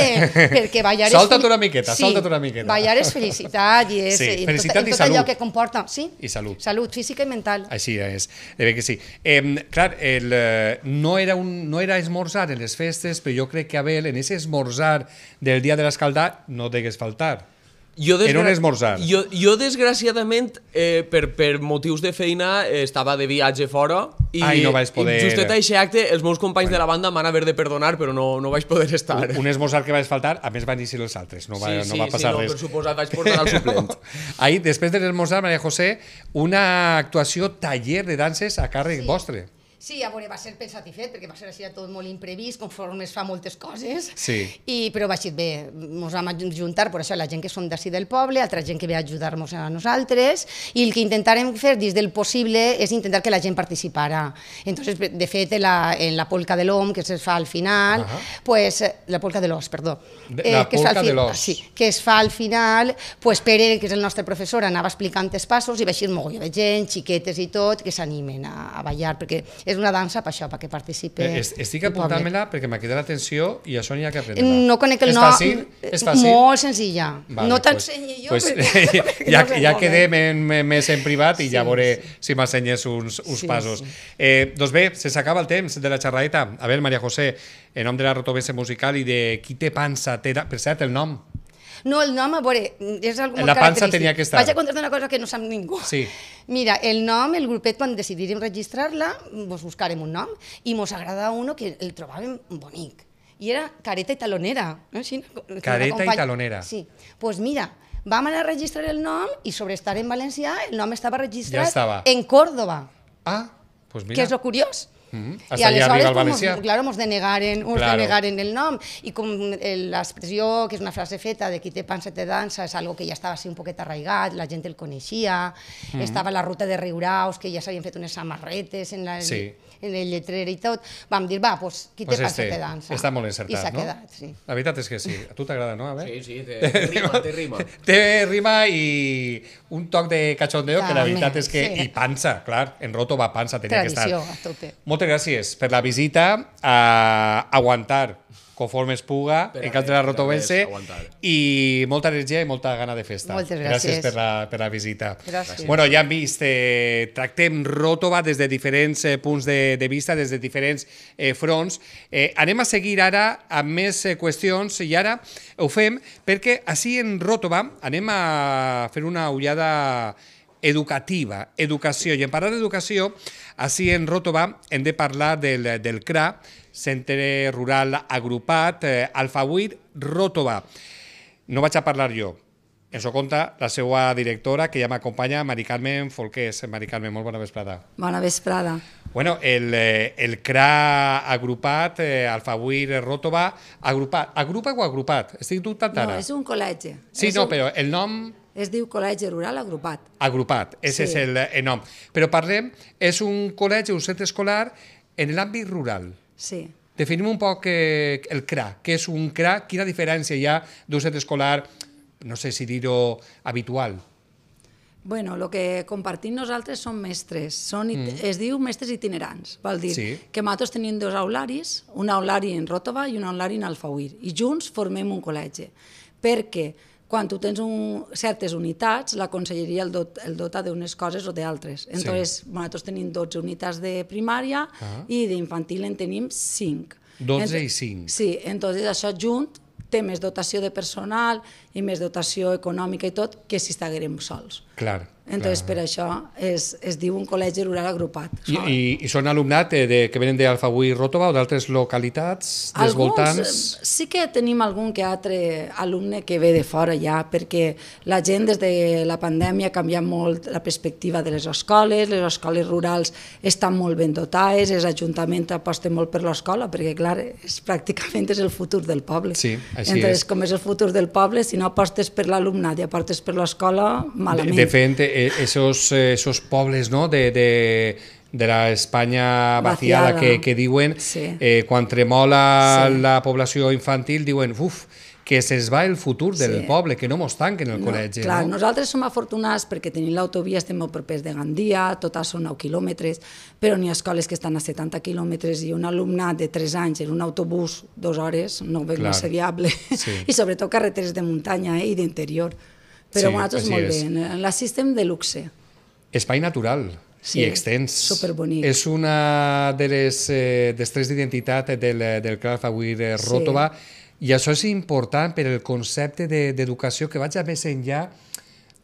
Speaker 5: perquè ballar és... [laughs] Solta't una miqueta, sí, solta't una miqueta. Ballar és felicitat i és sí, i eh, felicitat tot, i tot salut. allò que
Speaker 1: comporta. Sí? I salut. Salut física i mental. Així és, de bé que sí. Eh, clar, el, eh, no, era un, no era esmorzar en les festes, però jo crec que Abel, en aquest esmorzar del dia de l'escaldar, no degués faltar. Jo desgra... Era un esmorzar.
Speaker 7: Jo, jo desgraciadament, eh, per, per motius de feina, eh, estava de viatge fora i, Ai, no vaig poder... i justet a aquest acte els meus companys bueno. de la banda m'han haver de perdonar, però no, no vaig poder estar. Un, un esmorzar que vaig faltar, a més van dir els altres, no va, sí, sí, no va passar sí, no, res. Sí, per suposat, vaig portar el suplent. [laughs] Ahir, després de l'esmorzar,
Speaker 1: Maria José, una actuació taller de danses a càrrec sí. vostre.
Speaker 5: Sí, a veure, va ser pensat i fet, perquè va ser així tot molt imprevist, conforme es fa moltes coses, sí. i, però va ser bé, ens vam ajuntar, per això la gent que som d'ací del poble, altra gent que ve a ajudar-nos a nosaltres, i el que intentarem fer des del possible és intentar que la gent participara. Entonces, de fet, la, en la polca de l'OM, que es fa al final, uh -huh. pues, la polca de l'os, perdó. Eh, la que polca es fa de l'os. Sí, que es fa al final, pues, Pere, que és el nostre professor, anava explicant els passos i va ser molt de gent, xiquetes i tot, que s'animen a, a ballar, perquè és és una dansa per això, perquè participe... Eh, estic apuntant-me-la
Speaker 1: perquè m'ha quedat l'atenció i això n'hi ha que aprendre-la. Mm, no conec el nom. És fàcil? És eh, fàcil? Molt
Speaker 5: senzilla. Vale, no t'ensenyi pues, jo. Pues, perquè, [laughs] perquè ja, no ja quedem en,
Speaker 1: més en privat i sí, ja veuré sí. si m'ensenyes uns, uns sí, passos. Sí. Eh, doncs bé, se s'acaba el temps de la xerraeta. A veure, Maria José, en nom de la Rotovese Musical i de Qui té pansa, té... per cert, el nom
Speaker 5: no, el nom, a veure, és algo molt La pansa tenia que estar. Vaig a contestar una cosa que no sap ningú. Sí. Mira, el nom, el grupet, quan decidirem registrar-la, vos buscarem un nom i mos agrada uno que el trobàvem bonic. I era Careta i Talonera. Eh? Sí, careta i Talonera. Sí. Doncs pues mira, vam anar a registrar el nom i sobre estar en valencià el nom estava registrat ja estava. en Còrdoba.
Speaker 6: Ah, doncs pues mira. Que és lo curiós Mm
Speaker 13: I aleshores, com, mos,
Speaker 5: claro, mos denegaren, mos claro. denegaren el nom, i com eh, l'expressió, que és una frase feta de qui té pansa té dansa, és algo que ja estava així un poquet arraigat, la gent el coneixia, mm -hmm. estava la ruta de Riuraus, que ja s'havien fet unes samarretes en la... Sí en el lletrer i tot, vam dir, va, doncs, qui té te de dansa. Està molt encertat, no? I s'ha quedat, sí.
Speaker 1: La veritat és que sí. A tu t'agrada, no? A Sí, sí, té, [laughs] rima, té rima. Té rima i un toc de cachondeo que la veritat és que... I pansa, clar, en roto va pansa, tenia que estar. Tradició, a tope. Moltes gràcies per la visita, a ah, aguantar conforme es puga, per encantar la eh, rotovense i molta energia i molta gana de festa. Moltes gràcies. Gràcies per la, per la visita. Gràcies. Bueno, ja hem vist, eh, tractem Ròtova des de diferents eh, punts de, de vista, des de diferents eh, fronts. Eh, anem a seguir ara amb més eh, qüestions i ara ho fem perquè així en Ròtova anem a fer una ullada educativa, educació. I en parlar d'educació, així en Ròtova hem de parlar del, del CRA, Centre Rural Agrupat, eh, 8, Ròtova. No vaig a parlar jo, ens ho conta la seva directora, que ja m'acompanya, Mari Carmen Folqués. Mari Carmen, molt bona vesprada.
Speaker 15: Bona vesprada.
Speaker 1: Bueno, el, eh, el CRA agrupat, eh, Alfabuir Ròtova, agrupat, agrupa o agrupat? Estic dubtant ara. No, és un
Speaker 15: col·legi. Sí, és no, un...
Speaker 1: però el nom...
Speaker 15: Es diu Col·legi Rural Agrupat.
Speaker 1: Agrupat, ese sí. és el, nom. Però parlem, és un col·legi, un centre escolar en l'àmbit rural. Sí. Definim un poc eh, el CRA. Què és un CRA? Quina diferència hi ha d'un centre escolar, no sé si dir-ho, habitual?
Speaker 15: Bueno, el que compartim nosaltres són mestres, són, mm. es diu mestres itinerants, vol dir sí. que nosaltres tenim dos aularis, un aulari en Ròtova i un aulari en Alfauir, i junts formem un col·legi, perquè quan tu tens un, certes unitats, la conselleria el, dot, el dota d'unes coses o d'altres. Entonces, sí. bueno, nosaltres tenim 12 unitats de primària ah. i d'infantil en tenim 5.
Speaker 1: 12 Ent i 5.
Speaker 15: Sí, entonces això junt té més dotació de personal, i més dotació econòmica i tot que si estiguem sols.
Speaker 1: Clar. Entonces, clar.
Speaker 15: per això es, es diu un col·legi rural agrupat. I,
Speaker 1: i, i són alumnat eh, de, que venen d'Alfavui i Rotova o d'altres localitats dels voltants?
Speaker 15: Eh, sí que tenim algun que altre alumne que ve de fora ja, perquè la gent des de la pandèmia ha canviat molt la perspectiva de les escoles, les escoles rurals estan molt ben dotades, els ajuntaments aposten molt per l'escola, perquè clar, és, pràcticament és el futur del
Speaker 6: poble. Sí, així Entonces, és.
Speaker 15: com és el futur del poble, si no no apostes per l'alumnat i apostes per l'escola, malament. De, de
Speaker 1: fet, e, esos, esos pobles no? de, de, de la Espanya vaciada, vaciada. Que, que diuen, sí. eh, quan tremola sí. la població infantil, diuen, uf, que se'ns va el futur del sí. poble, que no mos tanquen el no, col·legi. Clar, no?
Speaker 15: nosaltres som afortunats perquè tenim l'autovia, estem molt propers de Gandia, totes són 9 quilòmetres, però n'hi ha escoles que estan a 70 quilòmetres i un alumnat de 3 anys en un autobús 2 hores no ve claro. viable. Sí. [laughs] I sobretot carreteres de muntanya eh, i d'interior. Però sí, bueno, és molt és. bé. Eh, L'assistem de luxe.
Speaker 1: Espai natural sí, i extens. Superbonic. És una de les eh, tres d'identitat del, del Craft Rotova. Sí i això és important per el concepte d'educació de, que vaig a més enllà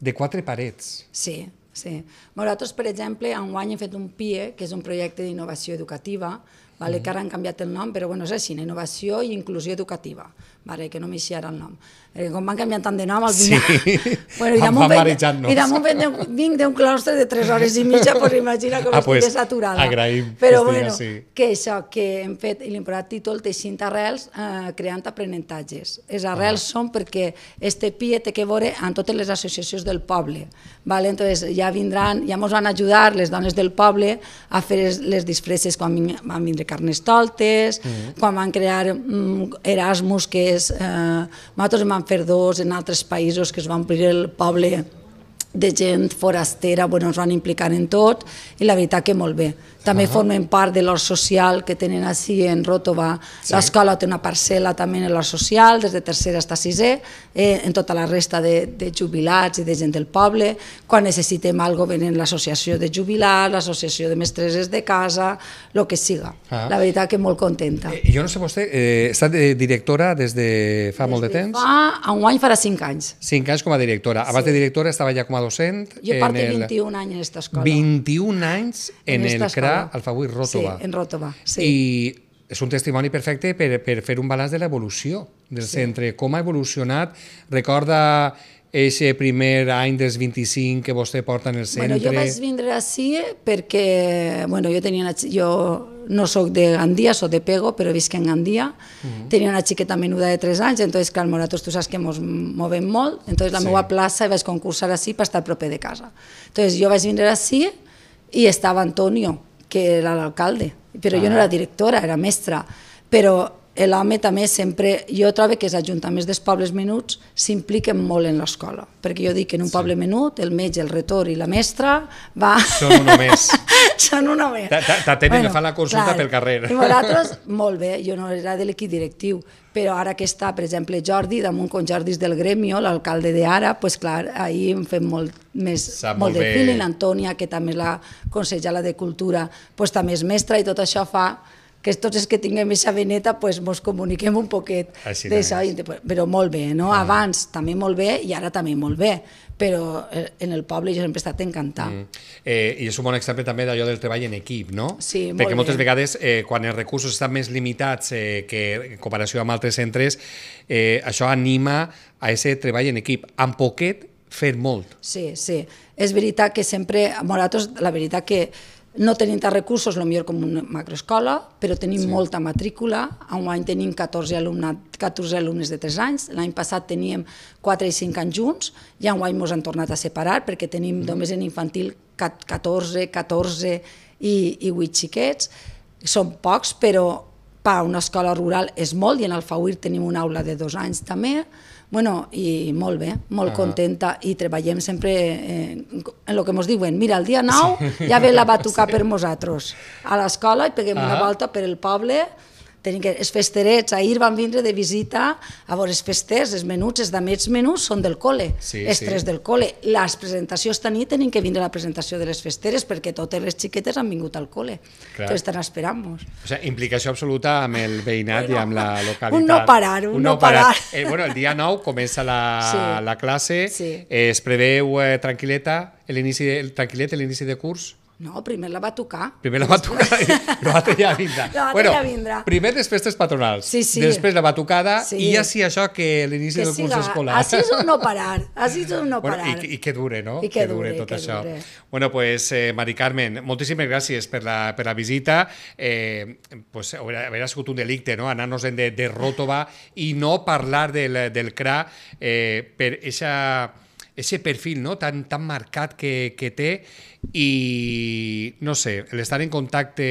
Speaker 1: de quatre parets. Sí,
Speaker 15: sí. Nosaltres, per exemple, enguany hem fet un PIE, que és un projecte d'innovació educativa, vale? Mm. que ara han canviat el nom, però bueno, és així, innovació i inclusió educativa. Vale, que no me era el nom. Perquè com van canviar tant de nom, al final... Sí,
Speaker 3: bueno, i marejant-nos. I damunt
Speaker 15: vinc d'un claustre de tres hores i mitja, pues imagina com ah, estic pues, saturada. Agraïm Però que bueno, sí. que això, que hem fet l'important títol Teixint Arrels eh, creant aprenentatges. Els arrels ah. són perquè este PIE té que veure amb totes les associacions del poble. Vale? Entonces, ja vindran, ja ens van ajudar les dones del poble a fer les disfresses quan van vindre carnestoltes, mm -hmm. quan van crear mm, Erasmus, que és... Eh, nosaltres en vam fer dos en altres països que es va omplir el poble de gent forastera, bueno, ens van implicar en tot i la veritat que molt bé. També uh -huh. formen part de l'hort social que tenen així en Ròtova. Sí. L'escola té una parcel·la també en l'hort social, des de tercera fins a sisè, eh, en tota la resta de, de jubilats i de gent del poble. Quan necessitem alguna cosa venen l'associació de jubilats, l'associació de mestreses de casa, el que siga. Uh
Speaker 4: ah.
Speaker 1: -huh. La
Speaker 15: veritat que molt contenta. Eh,
Speaker 1: jo no sé vostè, eh, està de directora des de fa des molt de, de temps?
Speaker 15: Fa, any farà 5 anys.
Speaker 1: 5 anys com a directora. Abans sí. de directora estava ja com a docent. Jo parto el... 21
Speaker 15: anys en aquesta escola.
Speaker 1: 21 anys en, en el CRA el al avui Rotova. Sí, en Rotova, sí. I és un testimoni perfecte per, per fer un balanç de l'evolució del sí. centre, com ha evolucionat. Recorda aquest primer any dels 25 que vostè porta en el centre? Bueno, jo vaig
Speaker 15: vindre així perquè bueno, jo, tenia una, jo no sóc de Gandia, sóc de Pego, però visc en Gandia. Uh mhm. -huh. Tenia una xiqueta menuda de 3 anys, entonces, clar, Moratos, tu saps que ens movem molt, entonces la sí. meva plaça i vaig concursar així per estar proper de casa. Entonces, jo vaig vindre així i estava Antonio, que era el alcalde, pero yo no era directora, era maestra. Pero Eh, l'home també sempre, jo trobo que els ajuntaments dels pobles menuts s'impliquen molt en l'escola, perquè jo dic que en un sí. poble menut el metge, el retor i la mestra va... Són una més. [laughs] Són una més.
Speaker 1: T'atenen bueno, fan la consulta clar, pel carrer. I vosaltres,
Speaker 15: [laughs] molt bé, jo no era de l'equip directiu, però ara que està, per exemple, Jordi, damunt con Jordis del Gremio, l'alcalde d'ara, pues clar, ahir hem fet molt més Sap molt, molt de feeling, Antònia, que també és la consellera de Cultura, pues també és mestra i tot això fa que tots els que tinguem aquesta veneta pues, mos comuniquem un poquet Així de però molt bé, no? Ah. Abans també molt bé i ara també molt bé, però eh, en el poble jo sempre he estat encantat.
Speaker 1: Mm. Eh, I és un bon exemple també d'allò del treball en equip, no? Sí, molt Perquè moltes bé. vegades eh, quan els recursos estan més limitats eh, que en comparació amb altres centres, eh, això anima a ese treball en equip. Amb poquet fer molt.
Speaker 15: Sí, sí. És veritat que sempre, a la veritat que no tenim tants recursos, lo millor com una macroescola, però tenim sí. molta matrícula. Un any tenim 14, alumnat, 14 alumnes de 3 anys, l'any passat teníem 4 i 5 anys junts, i un any ens han tornat a separar perquè tenim mm. només en infantil 14, 14 i, i 8 xiquets. Són pocs, però per una escola rural és molt, i en el Fauir tenim una aula de 2 anys també, Bueno, i molt bé, molt ah. contenta, i treballem sempre eh, en el que ens diuen. Mira, el dia 9 sí. ja ve la batucar [laughs] sí. per nosaltres. A l'escola i peguem ah. una volta per el poble, tenim que, els festerets, ahir van vindre de visita a veure els festers, els menuts, els d'amets menús són del col·le, sí, els sí. tres del col·le. Les presentacions nit tenim que vindre a la presentació de les festeres perquè totes les xiquetes han vingut al col·le. Clar. estan esperant-nos.
Speaker 1: O sigui, implicació absoluta amb el veïnat bueno, i amb la localitat. Un no parar, un, un no, no parar. parar. Eh, bueno, el dia 9 comença la, sí. la classe, sí. eh, es preveu eh, tranquil·leta, l'inici tranquil·let, l'inici de curs?
Speaker 15: No, primer la va tocar. Primer la va tocar
Speaker 1: i l'altra ja vindrà. bueno, vindrà. Primer les festes patronals, sí, sí. després la batucada sí. i ja sí això que l'inici del siga, curs escolar. Així és
Speaker 15: un no parar, així és un no parar. Bueno,
Speaker 1: i, I que dure, no? I que, que dure, dure tot que això. Dure. Bueno, pues, eh, Mari Carmen, moltíssimes gràcies per la, per la visita. Eh, pues, haurà sigut un delicte, no?, anar nos de, de Ròtova i no parlar del, del CRA eh, per aquesta ese perfil ¿no? tan, tan marcat que, que té i, no sé, l'estar en contacte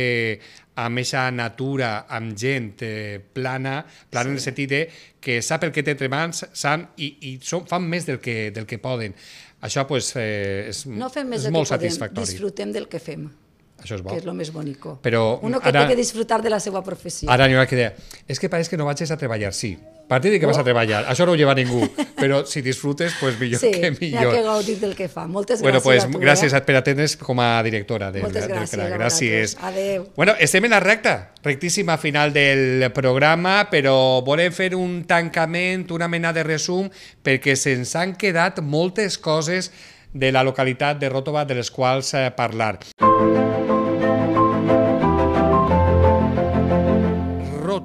Speaker 1: amb aquesta natura, amb gent eh, plana, plana sí. en el sentit de que sap el que té entre mans, sant, i, i són, fan més del que, del que poden. Això pues, eh, és, no fem més és molt que satisfactori. Podem.
Speaker 15: Disfrutem del que fem. Això és bo. Que és el més bonico. Però Uno que ara, té que disfrutar de la seva professió. Ara
Speaker 1: n'hi ha que dir, és que pareix que no vagis a treballar, sí. A partir de que oh. vas a oh. treballar, això no ho lleva ningú, [laughs] però si disfrutes, pues millor sí, que millor. Sí, que
Speaker 15: gaudir del que fa. Moltes bueno, gràcies pues, a tu. Eh? Gràcies eh?
Speaker 1: per atendre's com a directora del, Moltes gràcies, del CRA. Gràcies. Adéu. Bueno, estem en la recta, rectíssima final del programa, però volem fer un tancament, una mena de resum, perquè se'ns han quedat moltes coses de la localitat de Ròtova de les quals eh, parlar. Mm.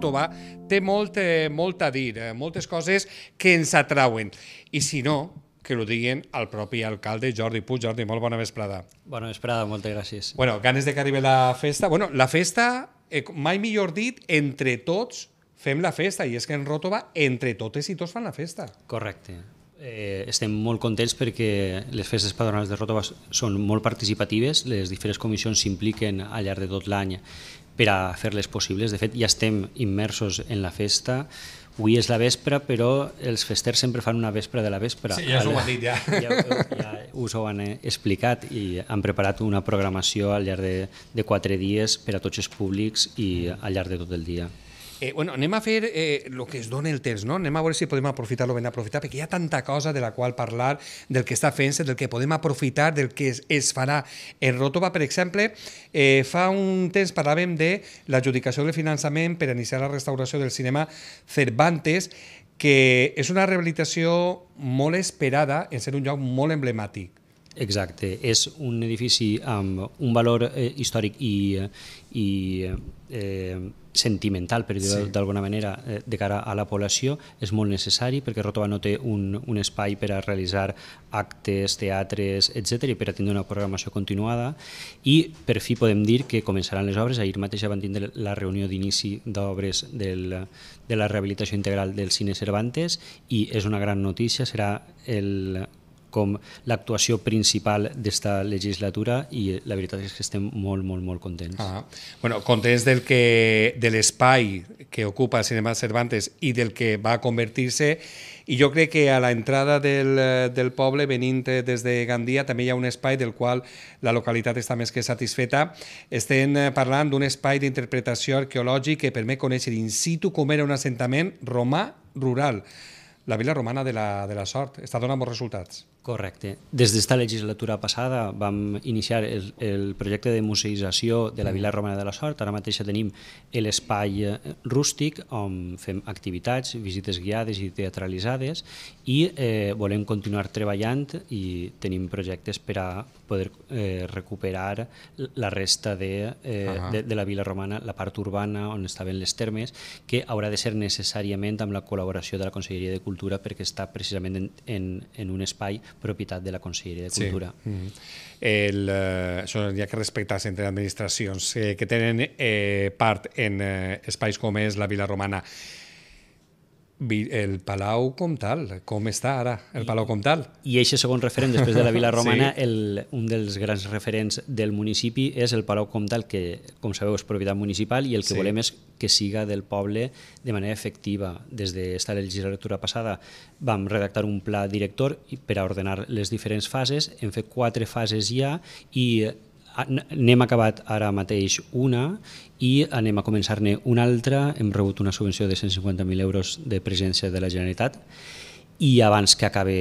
Speaker 1: Moldova té molt, eh, molt a dir, eh, moltes coses que ens atrauen. I si no, que ho diguin al propi alcalde Jordi Puig. Jordi, molt bona vesprada.
Speaker 3: Bona vesprada, moltes
Speaker 1: gràcies. Bueno, ganes de que arribi la festa. Bueno, la festa, eh, mai millor dit, entre tots fem la festa, i és que en Ròtova entre totes i tots fan la festa.
Speaker 3: Correcte. Eh, estem molt contents perquè les festes patronals de Ròtova són molt participatives, les diferents comissions s'impliquen al llarg de tot l'any per a fer-les possibles. De fet, ja estem immersos en la festa, Avui és la vespre, però els festers sempre fan una vespre de la vespre. Sí, ja us ho han dit, [laughs] ja. ja. Ja us ho han explicat i han preparat una programació al llarg de, de quatre dies per a tots els públics i al llarg de tot el dia.
Speaker 1: Eh, bueno, anem a fer eh, lo que es dona el temps, no? Anem a veure si podem aprofitar-lo ben aprofitar, perquè hi ha tanta cosa de la qual parlar, del que està fent-se, del que podem aprofitar, del que es, es farà. En Rotova, per exemple, eh, fa un temps parlàvem de l'adjudicació del finançament per iniciar la restauració del cinema Cervantes, que és una
Speaker 3: rehabilitació molt esperada en ser un lloc molt emblemàtic. Exacte, és un edifici amb un valor eh, històric i, eh, i eh, eh sentimental, per dir-ho sí. d'alguna manera, eh, de cara a la població, és molt necessari perquè Rotova no té un, un espai per a realitzar actes, teatres, etc i per a tindre una programació continuada i per fi podem dir que començaran les obres, ahir mateix ja van tindre la reunió d'inici d'obres de la rehabilitació integral del Cine Cervantes i és una gran notícia, serà el com l'actuació principal d'esta legislatura i la veritat és que estem molt, molt, molt contents. Ah, bueno, contents del que,
Speaker 1: de l'espai que ocupa el Cinema Cervantes i del que va convertir-se i jo crec que a la entrada del, del poble, venint des de Gandia, també hi ha un espai del qual la localitat està més que satisfeta. Estem eh, parlant d'un espai d'interpretació arqueològic que permet conèixer in situ com era un assentament romà rural, la vila romana de la, de la sort. Està donant bons resultats.
Speaker 3: Correcte. Des d'esta legislatura passada vam iniciar el, el projecte de museïsació de la mm. Vila Romana de la Sort. Ara mateix tenim l'espai eh, rústic on fem activitats, visites guiades i teatralitzades i eh, volem continuar treballant i tenim projectes per a poder eh, recuperar la resta de, eh, uh ah. -huh. de, de la Vila Romana, la part urbana on estaven les termes, que haurà de ser necessàriament amb la col·laboració de la Conselleria de Cultura perquè està precisament en, en, en un espai propietat de la Conselleria de Cultura. Sí. Mm -hmm. El, eh, això hi ha que respectar entre administracions eh, que tenen eh, part en
Speaker 1: eh, espais com és la Vila Romana el Palau Comtal, com està ara el Palau Comtal. I aquest segon referent, després de la Vila [laughs] Romana, sí.
Speaker 3: el, un dels grans referents del municipi és el Palau Comtal, que, com sabeu, és propietat municipal i el que sí. volem és que siga del poble de manera efectiva. Des de la legislatura passada vam redactar un pla director per a ordenar les diferents fases, hem fet quatre fases ja i eh, n'hem acabat ara mateix una i anem a començar-ne una altra. Hem rebut una subvenció de 150.000 euros de presència de la Generalitat i abans que acabi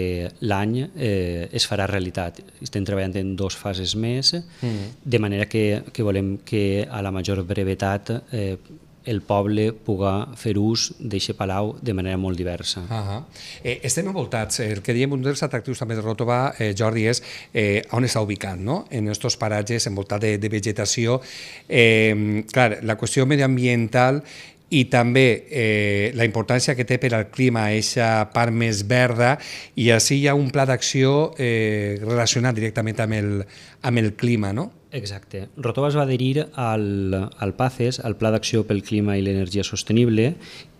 Speaker 3: l'any eh, es farà realitat. Estem treballant en dues fases més, mm. de manera que, que volem que a la major brevetat eh, el poble puga fer ús d'aquest palau de manera molt diversa. Uh
Speaker 1: -huh. eh, estem envoltats, el que diem un dels atractius també de Rotova, eh, Jordi, és eh, on està ubicat, no? en aquests paratges envoltats de, de vegetació. Eh, clar, la qüestió mediambiental i també eh, la importància que té per al clima, aquesta part més verda, i així hi ha un pla d'acció eh, relacionat directament amb el,
Speaker 3: amb el clima, no? Exacte. Rotova es va adherir al, al PACES, al Pla d'Acció pel Clima i l'Energia Sostenible,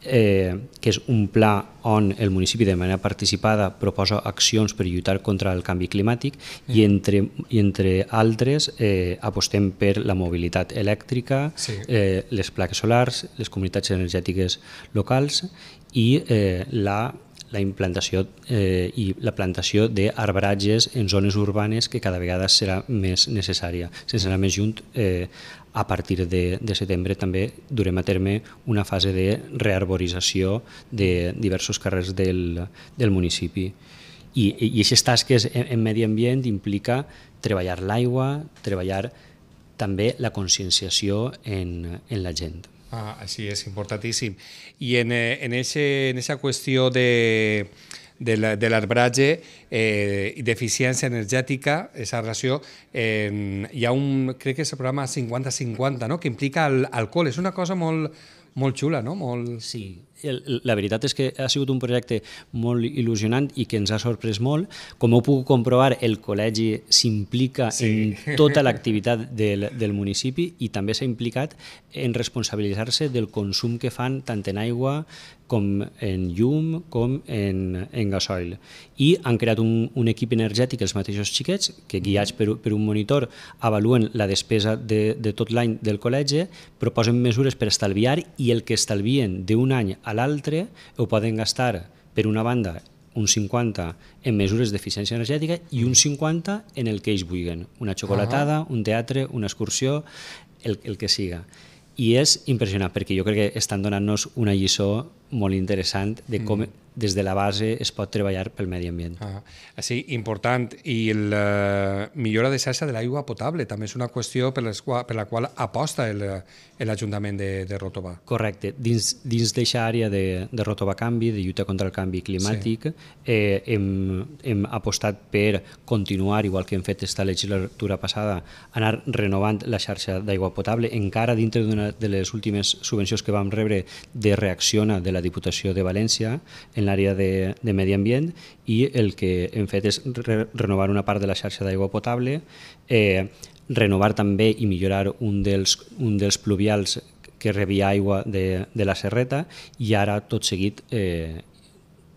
Speaker 3: eh, que és un pla on el municipi de manera participada proposa accions per lluitar contra el canvi climàtic mm. i, entre, i entre altres eh, apostem per la mobilitat elèctrica, sí. eh, les plaques solars, les comunitats energètiques locals i eh, la la implantació eh, i la plantació d'arbratges en zones urbanes que cada vegada serà més necessària. Sense serà més junt, eh, a partir de, de setembre també durem a terme una fase de rearborització de diversos carrers del, del municipi. I, i aquestes tasques en, en medi ambient implica treballar l'aigua, treballar també la conscienciació en, en la gent.
Speaker 1: Ah, así és importantíssim. I en, eh, en, ese, en esa qüestió de, de la, eh, i d'eficiència energètica, esa relació, eh, hi ha un, crec que és el programa 50-50, no? que implica el, col. És una cosa molt, molt xula, no? Molt... Sí,
Speaker 3: la veritat és que ha sigut un projecte molt il·lusionant i que ens ha sorprès molt. Com heu pogut comprovar, el col·legi s'implica sí. en tota l'activitat del, del municipi i també s'ha implicat en responsabilitzar-se del consum que fan tant en aigua com en llum, com en, en gasoil. I han creat un, un equip energètic, els mateixos xiquets, que guiats per, per un monitor avaluen la despesa de, de tot l'any del col·legi, proposen mesures per estalviar i el que estalvien d'un any a l'altre ho poden gastar, per una banda, un 50 en mesures d'eficiència energètica i un 50 en el que ells vulguin, una xocolatada, uh -huh. un teatre, una excursió, el, el que siga. I és impressionant, perquè jo crec que estan donant-nos una lliçó molt interessant de com mm. des de la base es pot treballar pel medi ambient. Ah, sí, important. I la millora de xarxa de
Speaker 1: l'aigua potable també és una qüestió per, les per la qual aposta l'Ajuntament de, de Rotova.
Speaker 3: Correcte. Dins d'aquesta àrea de, de Rotova Canvi, de lluita contra el canvi climàtic, sí. eh, hem, hem apostat per continuar, igual que hem fet esta legislatura passada, anar renovant la xarxa d'aigua potable, encara dintre d'una de les últimes subvencions que vam rebre de Reacciona, de la Diputació de València en l'àrea de, de Medi Ambient i el que hem fet és re renovar una part de la xarxa d'aigua potable, eh, renovar també i millorar un dels, un dels pluvials que rebia aigua de, de la serreta i ara tot seguit eh,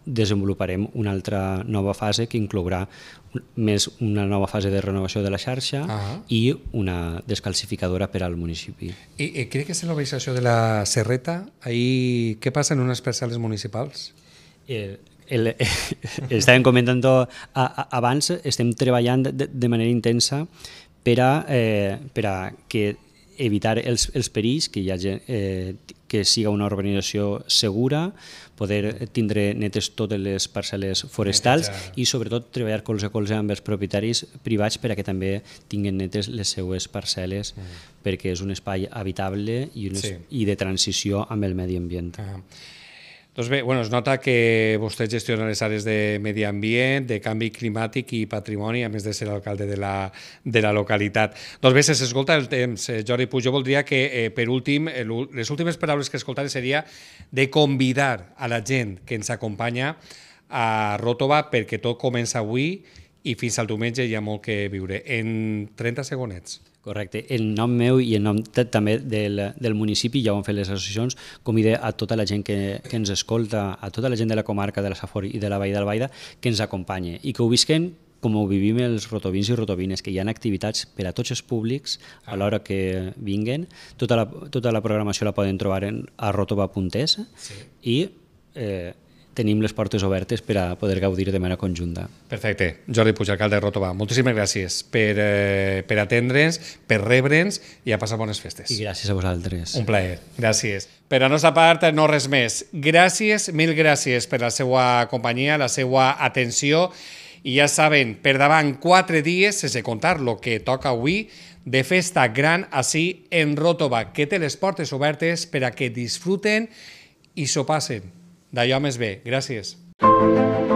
Speaker 3: desenvoluparem una altra nova fase que inclourà més una nova fase de renovació de la xarxa uh ah. -huh. i una descalcificadora per al municipi.
Speaker 1: I, i crec que és la
Speaker 3: urbanització de la Serreta. Ahí, què passa en unes parcel·les municipals? Eh, el, eh, [laughs] estàvem comentant a, a, abans, estem treballant de, de manera intensa per a, eh, per a que evitar els, els perills, que, hi hagi, eh, que siga una urbanització segura, poder eh, tindre netes totes les parcel·les forestals i sobretot treballar colze a colze amb els propietaris privats perquè també tinguen netes les seues parcel·les mm. perquè és un espai habitable i, un sí. i de transició amb el medi ambient. Uh ah. -huh.
Speaker 1: Doncs bé, bueno, es nota que vostè gestiona les àrees de medi ambient, de canvi climàtic i patrimoni, a més de ser l'alcalde de, la, de la localitat. Doncs bé, si s'escolta el temps. Eh, Jordi Puig, jo voldria que, eh, per últim, eh, les últimes paraules que escoltaré seria de convidar a la gent que ens acompanya a Rotova perquè tot comença avui i fins al diumenge hi ha molt que viure. En 30 segonets.
Speaker 3: Correcte. En nom meu i en nom també del, del municipi ja ho han fet les associacions, convide a tota la gent que, que ens escolta, a tota la gent de la comarca de la Safor i de la Vall d'Albaida que ens acompanyi i que ho visquen com ho vivim els rotovins i rotovines, que hi ha activitats per a tots els públics a ah. l'hora que vinguen. Tota la, tota la programació la poden trobar en, a rotova.es sí. i eh, tenim les portes obertes per a poder gaudir de manera conjunta. Perfecte. Jordi Puig, alcalde de Rotova, moltíssimes gràcies per, eh,
Speaker 1: per atendre'ns, per rebre'ns i a passar bones festes. I gràcies a vosaltres. Un plaer. Gràcies. Per a nostra part, no res més. Gràcies, mil gràcies per la seva companyia, la seva atenció i ja saben, per davant quatre dies, sense contar lo que toca avui, de festa gran així en Rotova, que té les portes obertes per a que disfruten i s'ho passen D'allò més bé. Gràcies. Thank you.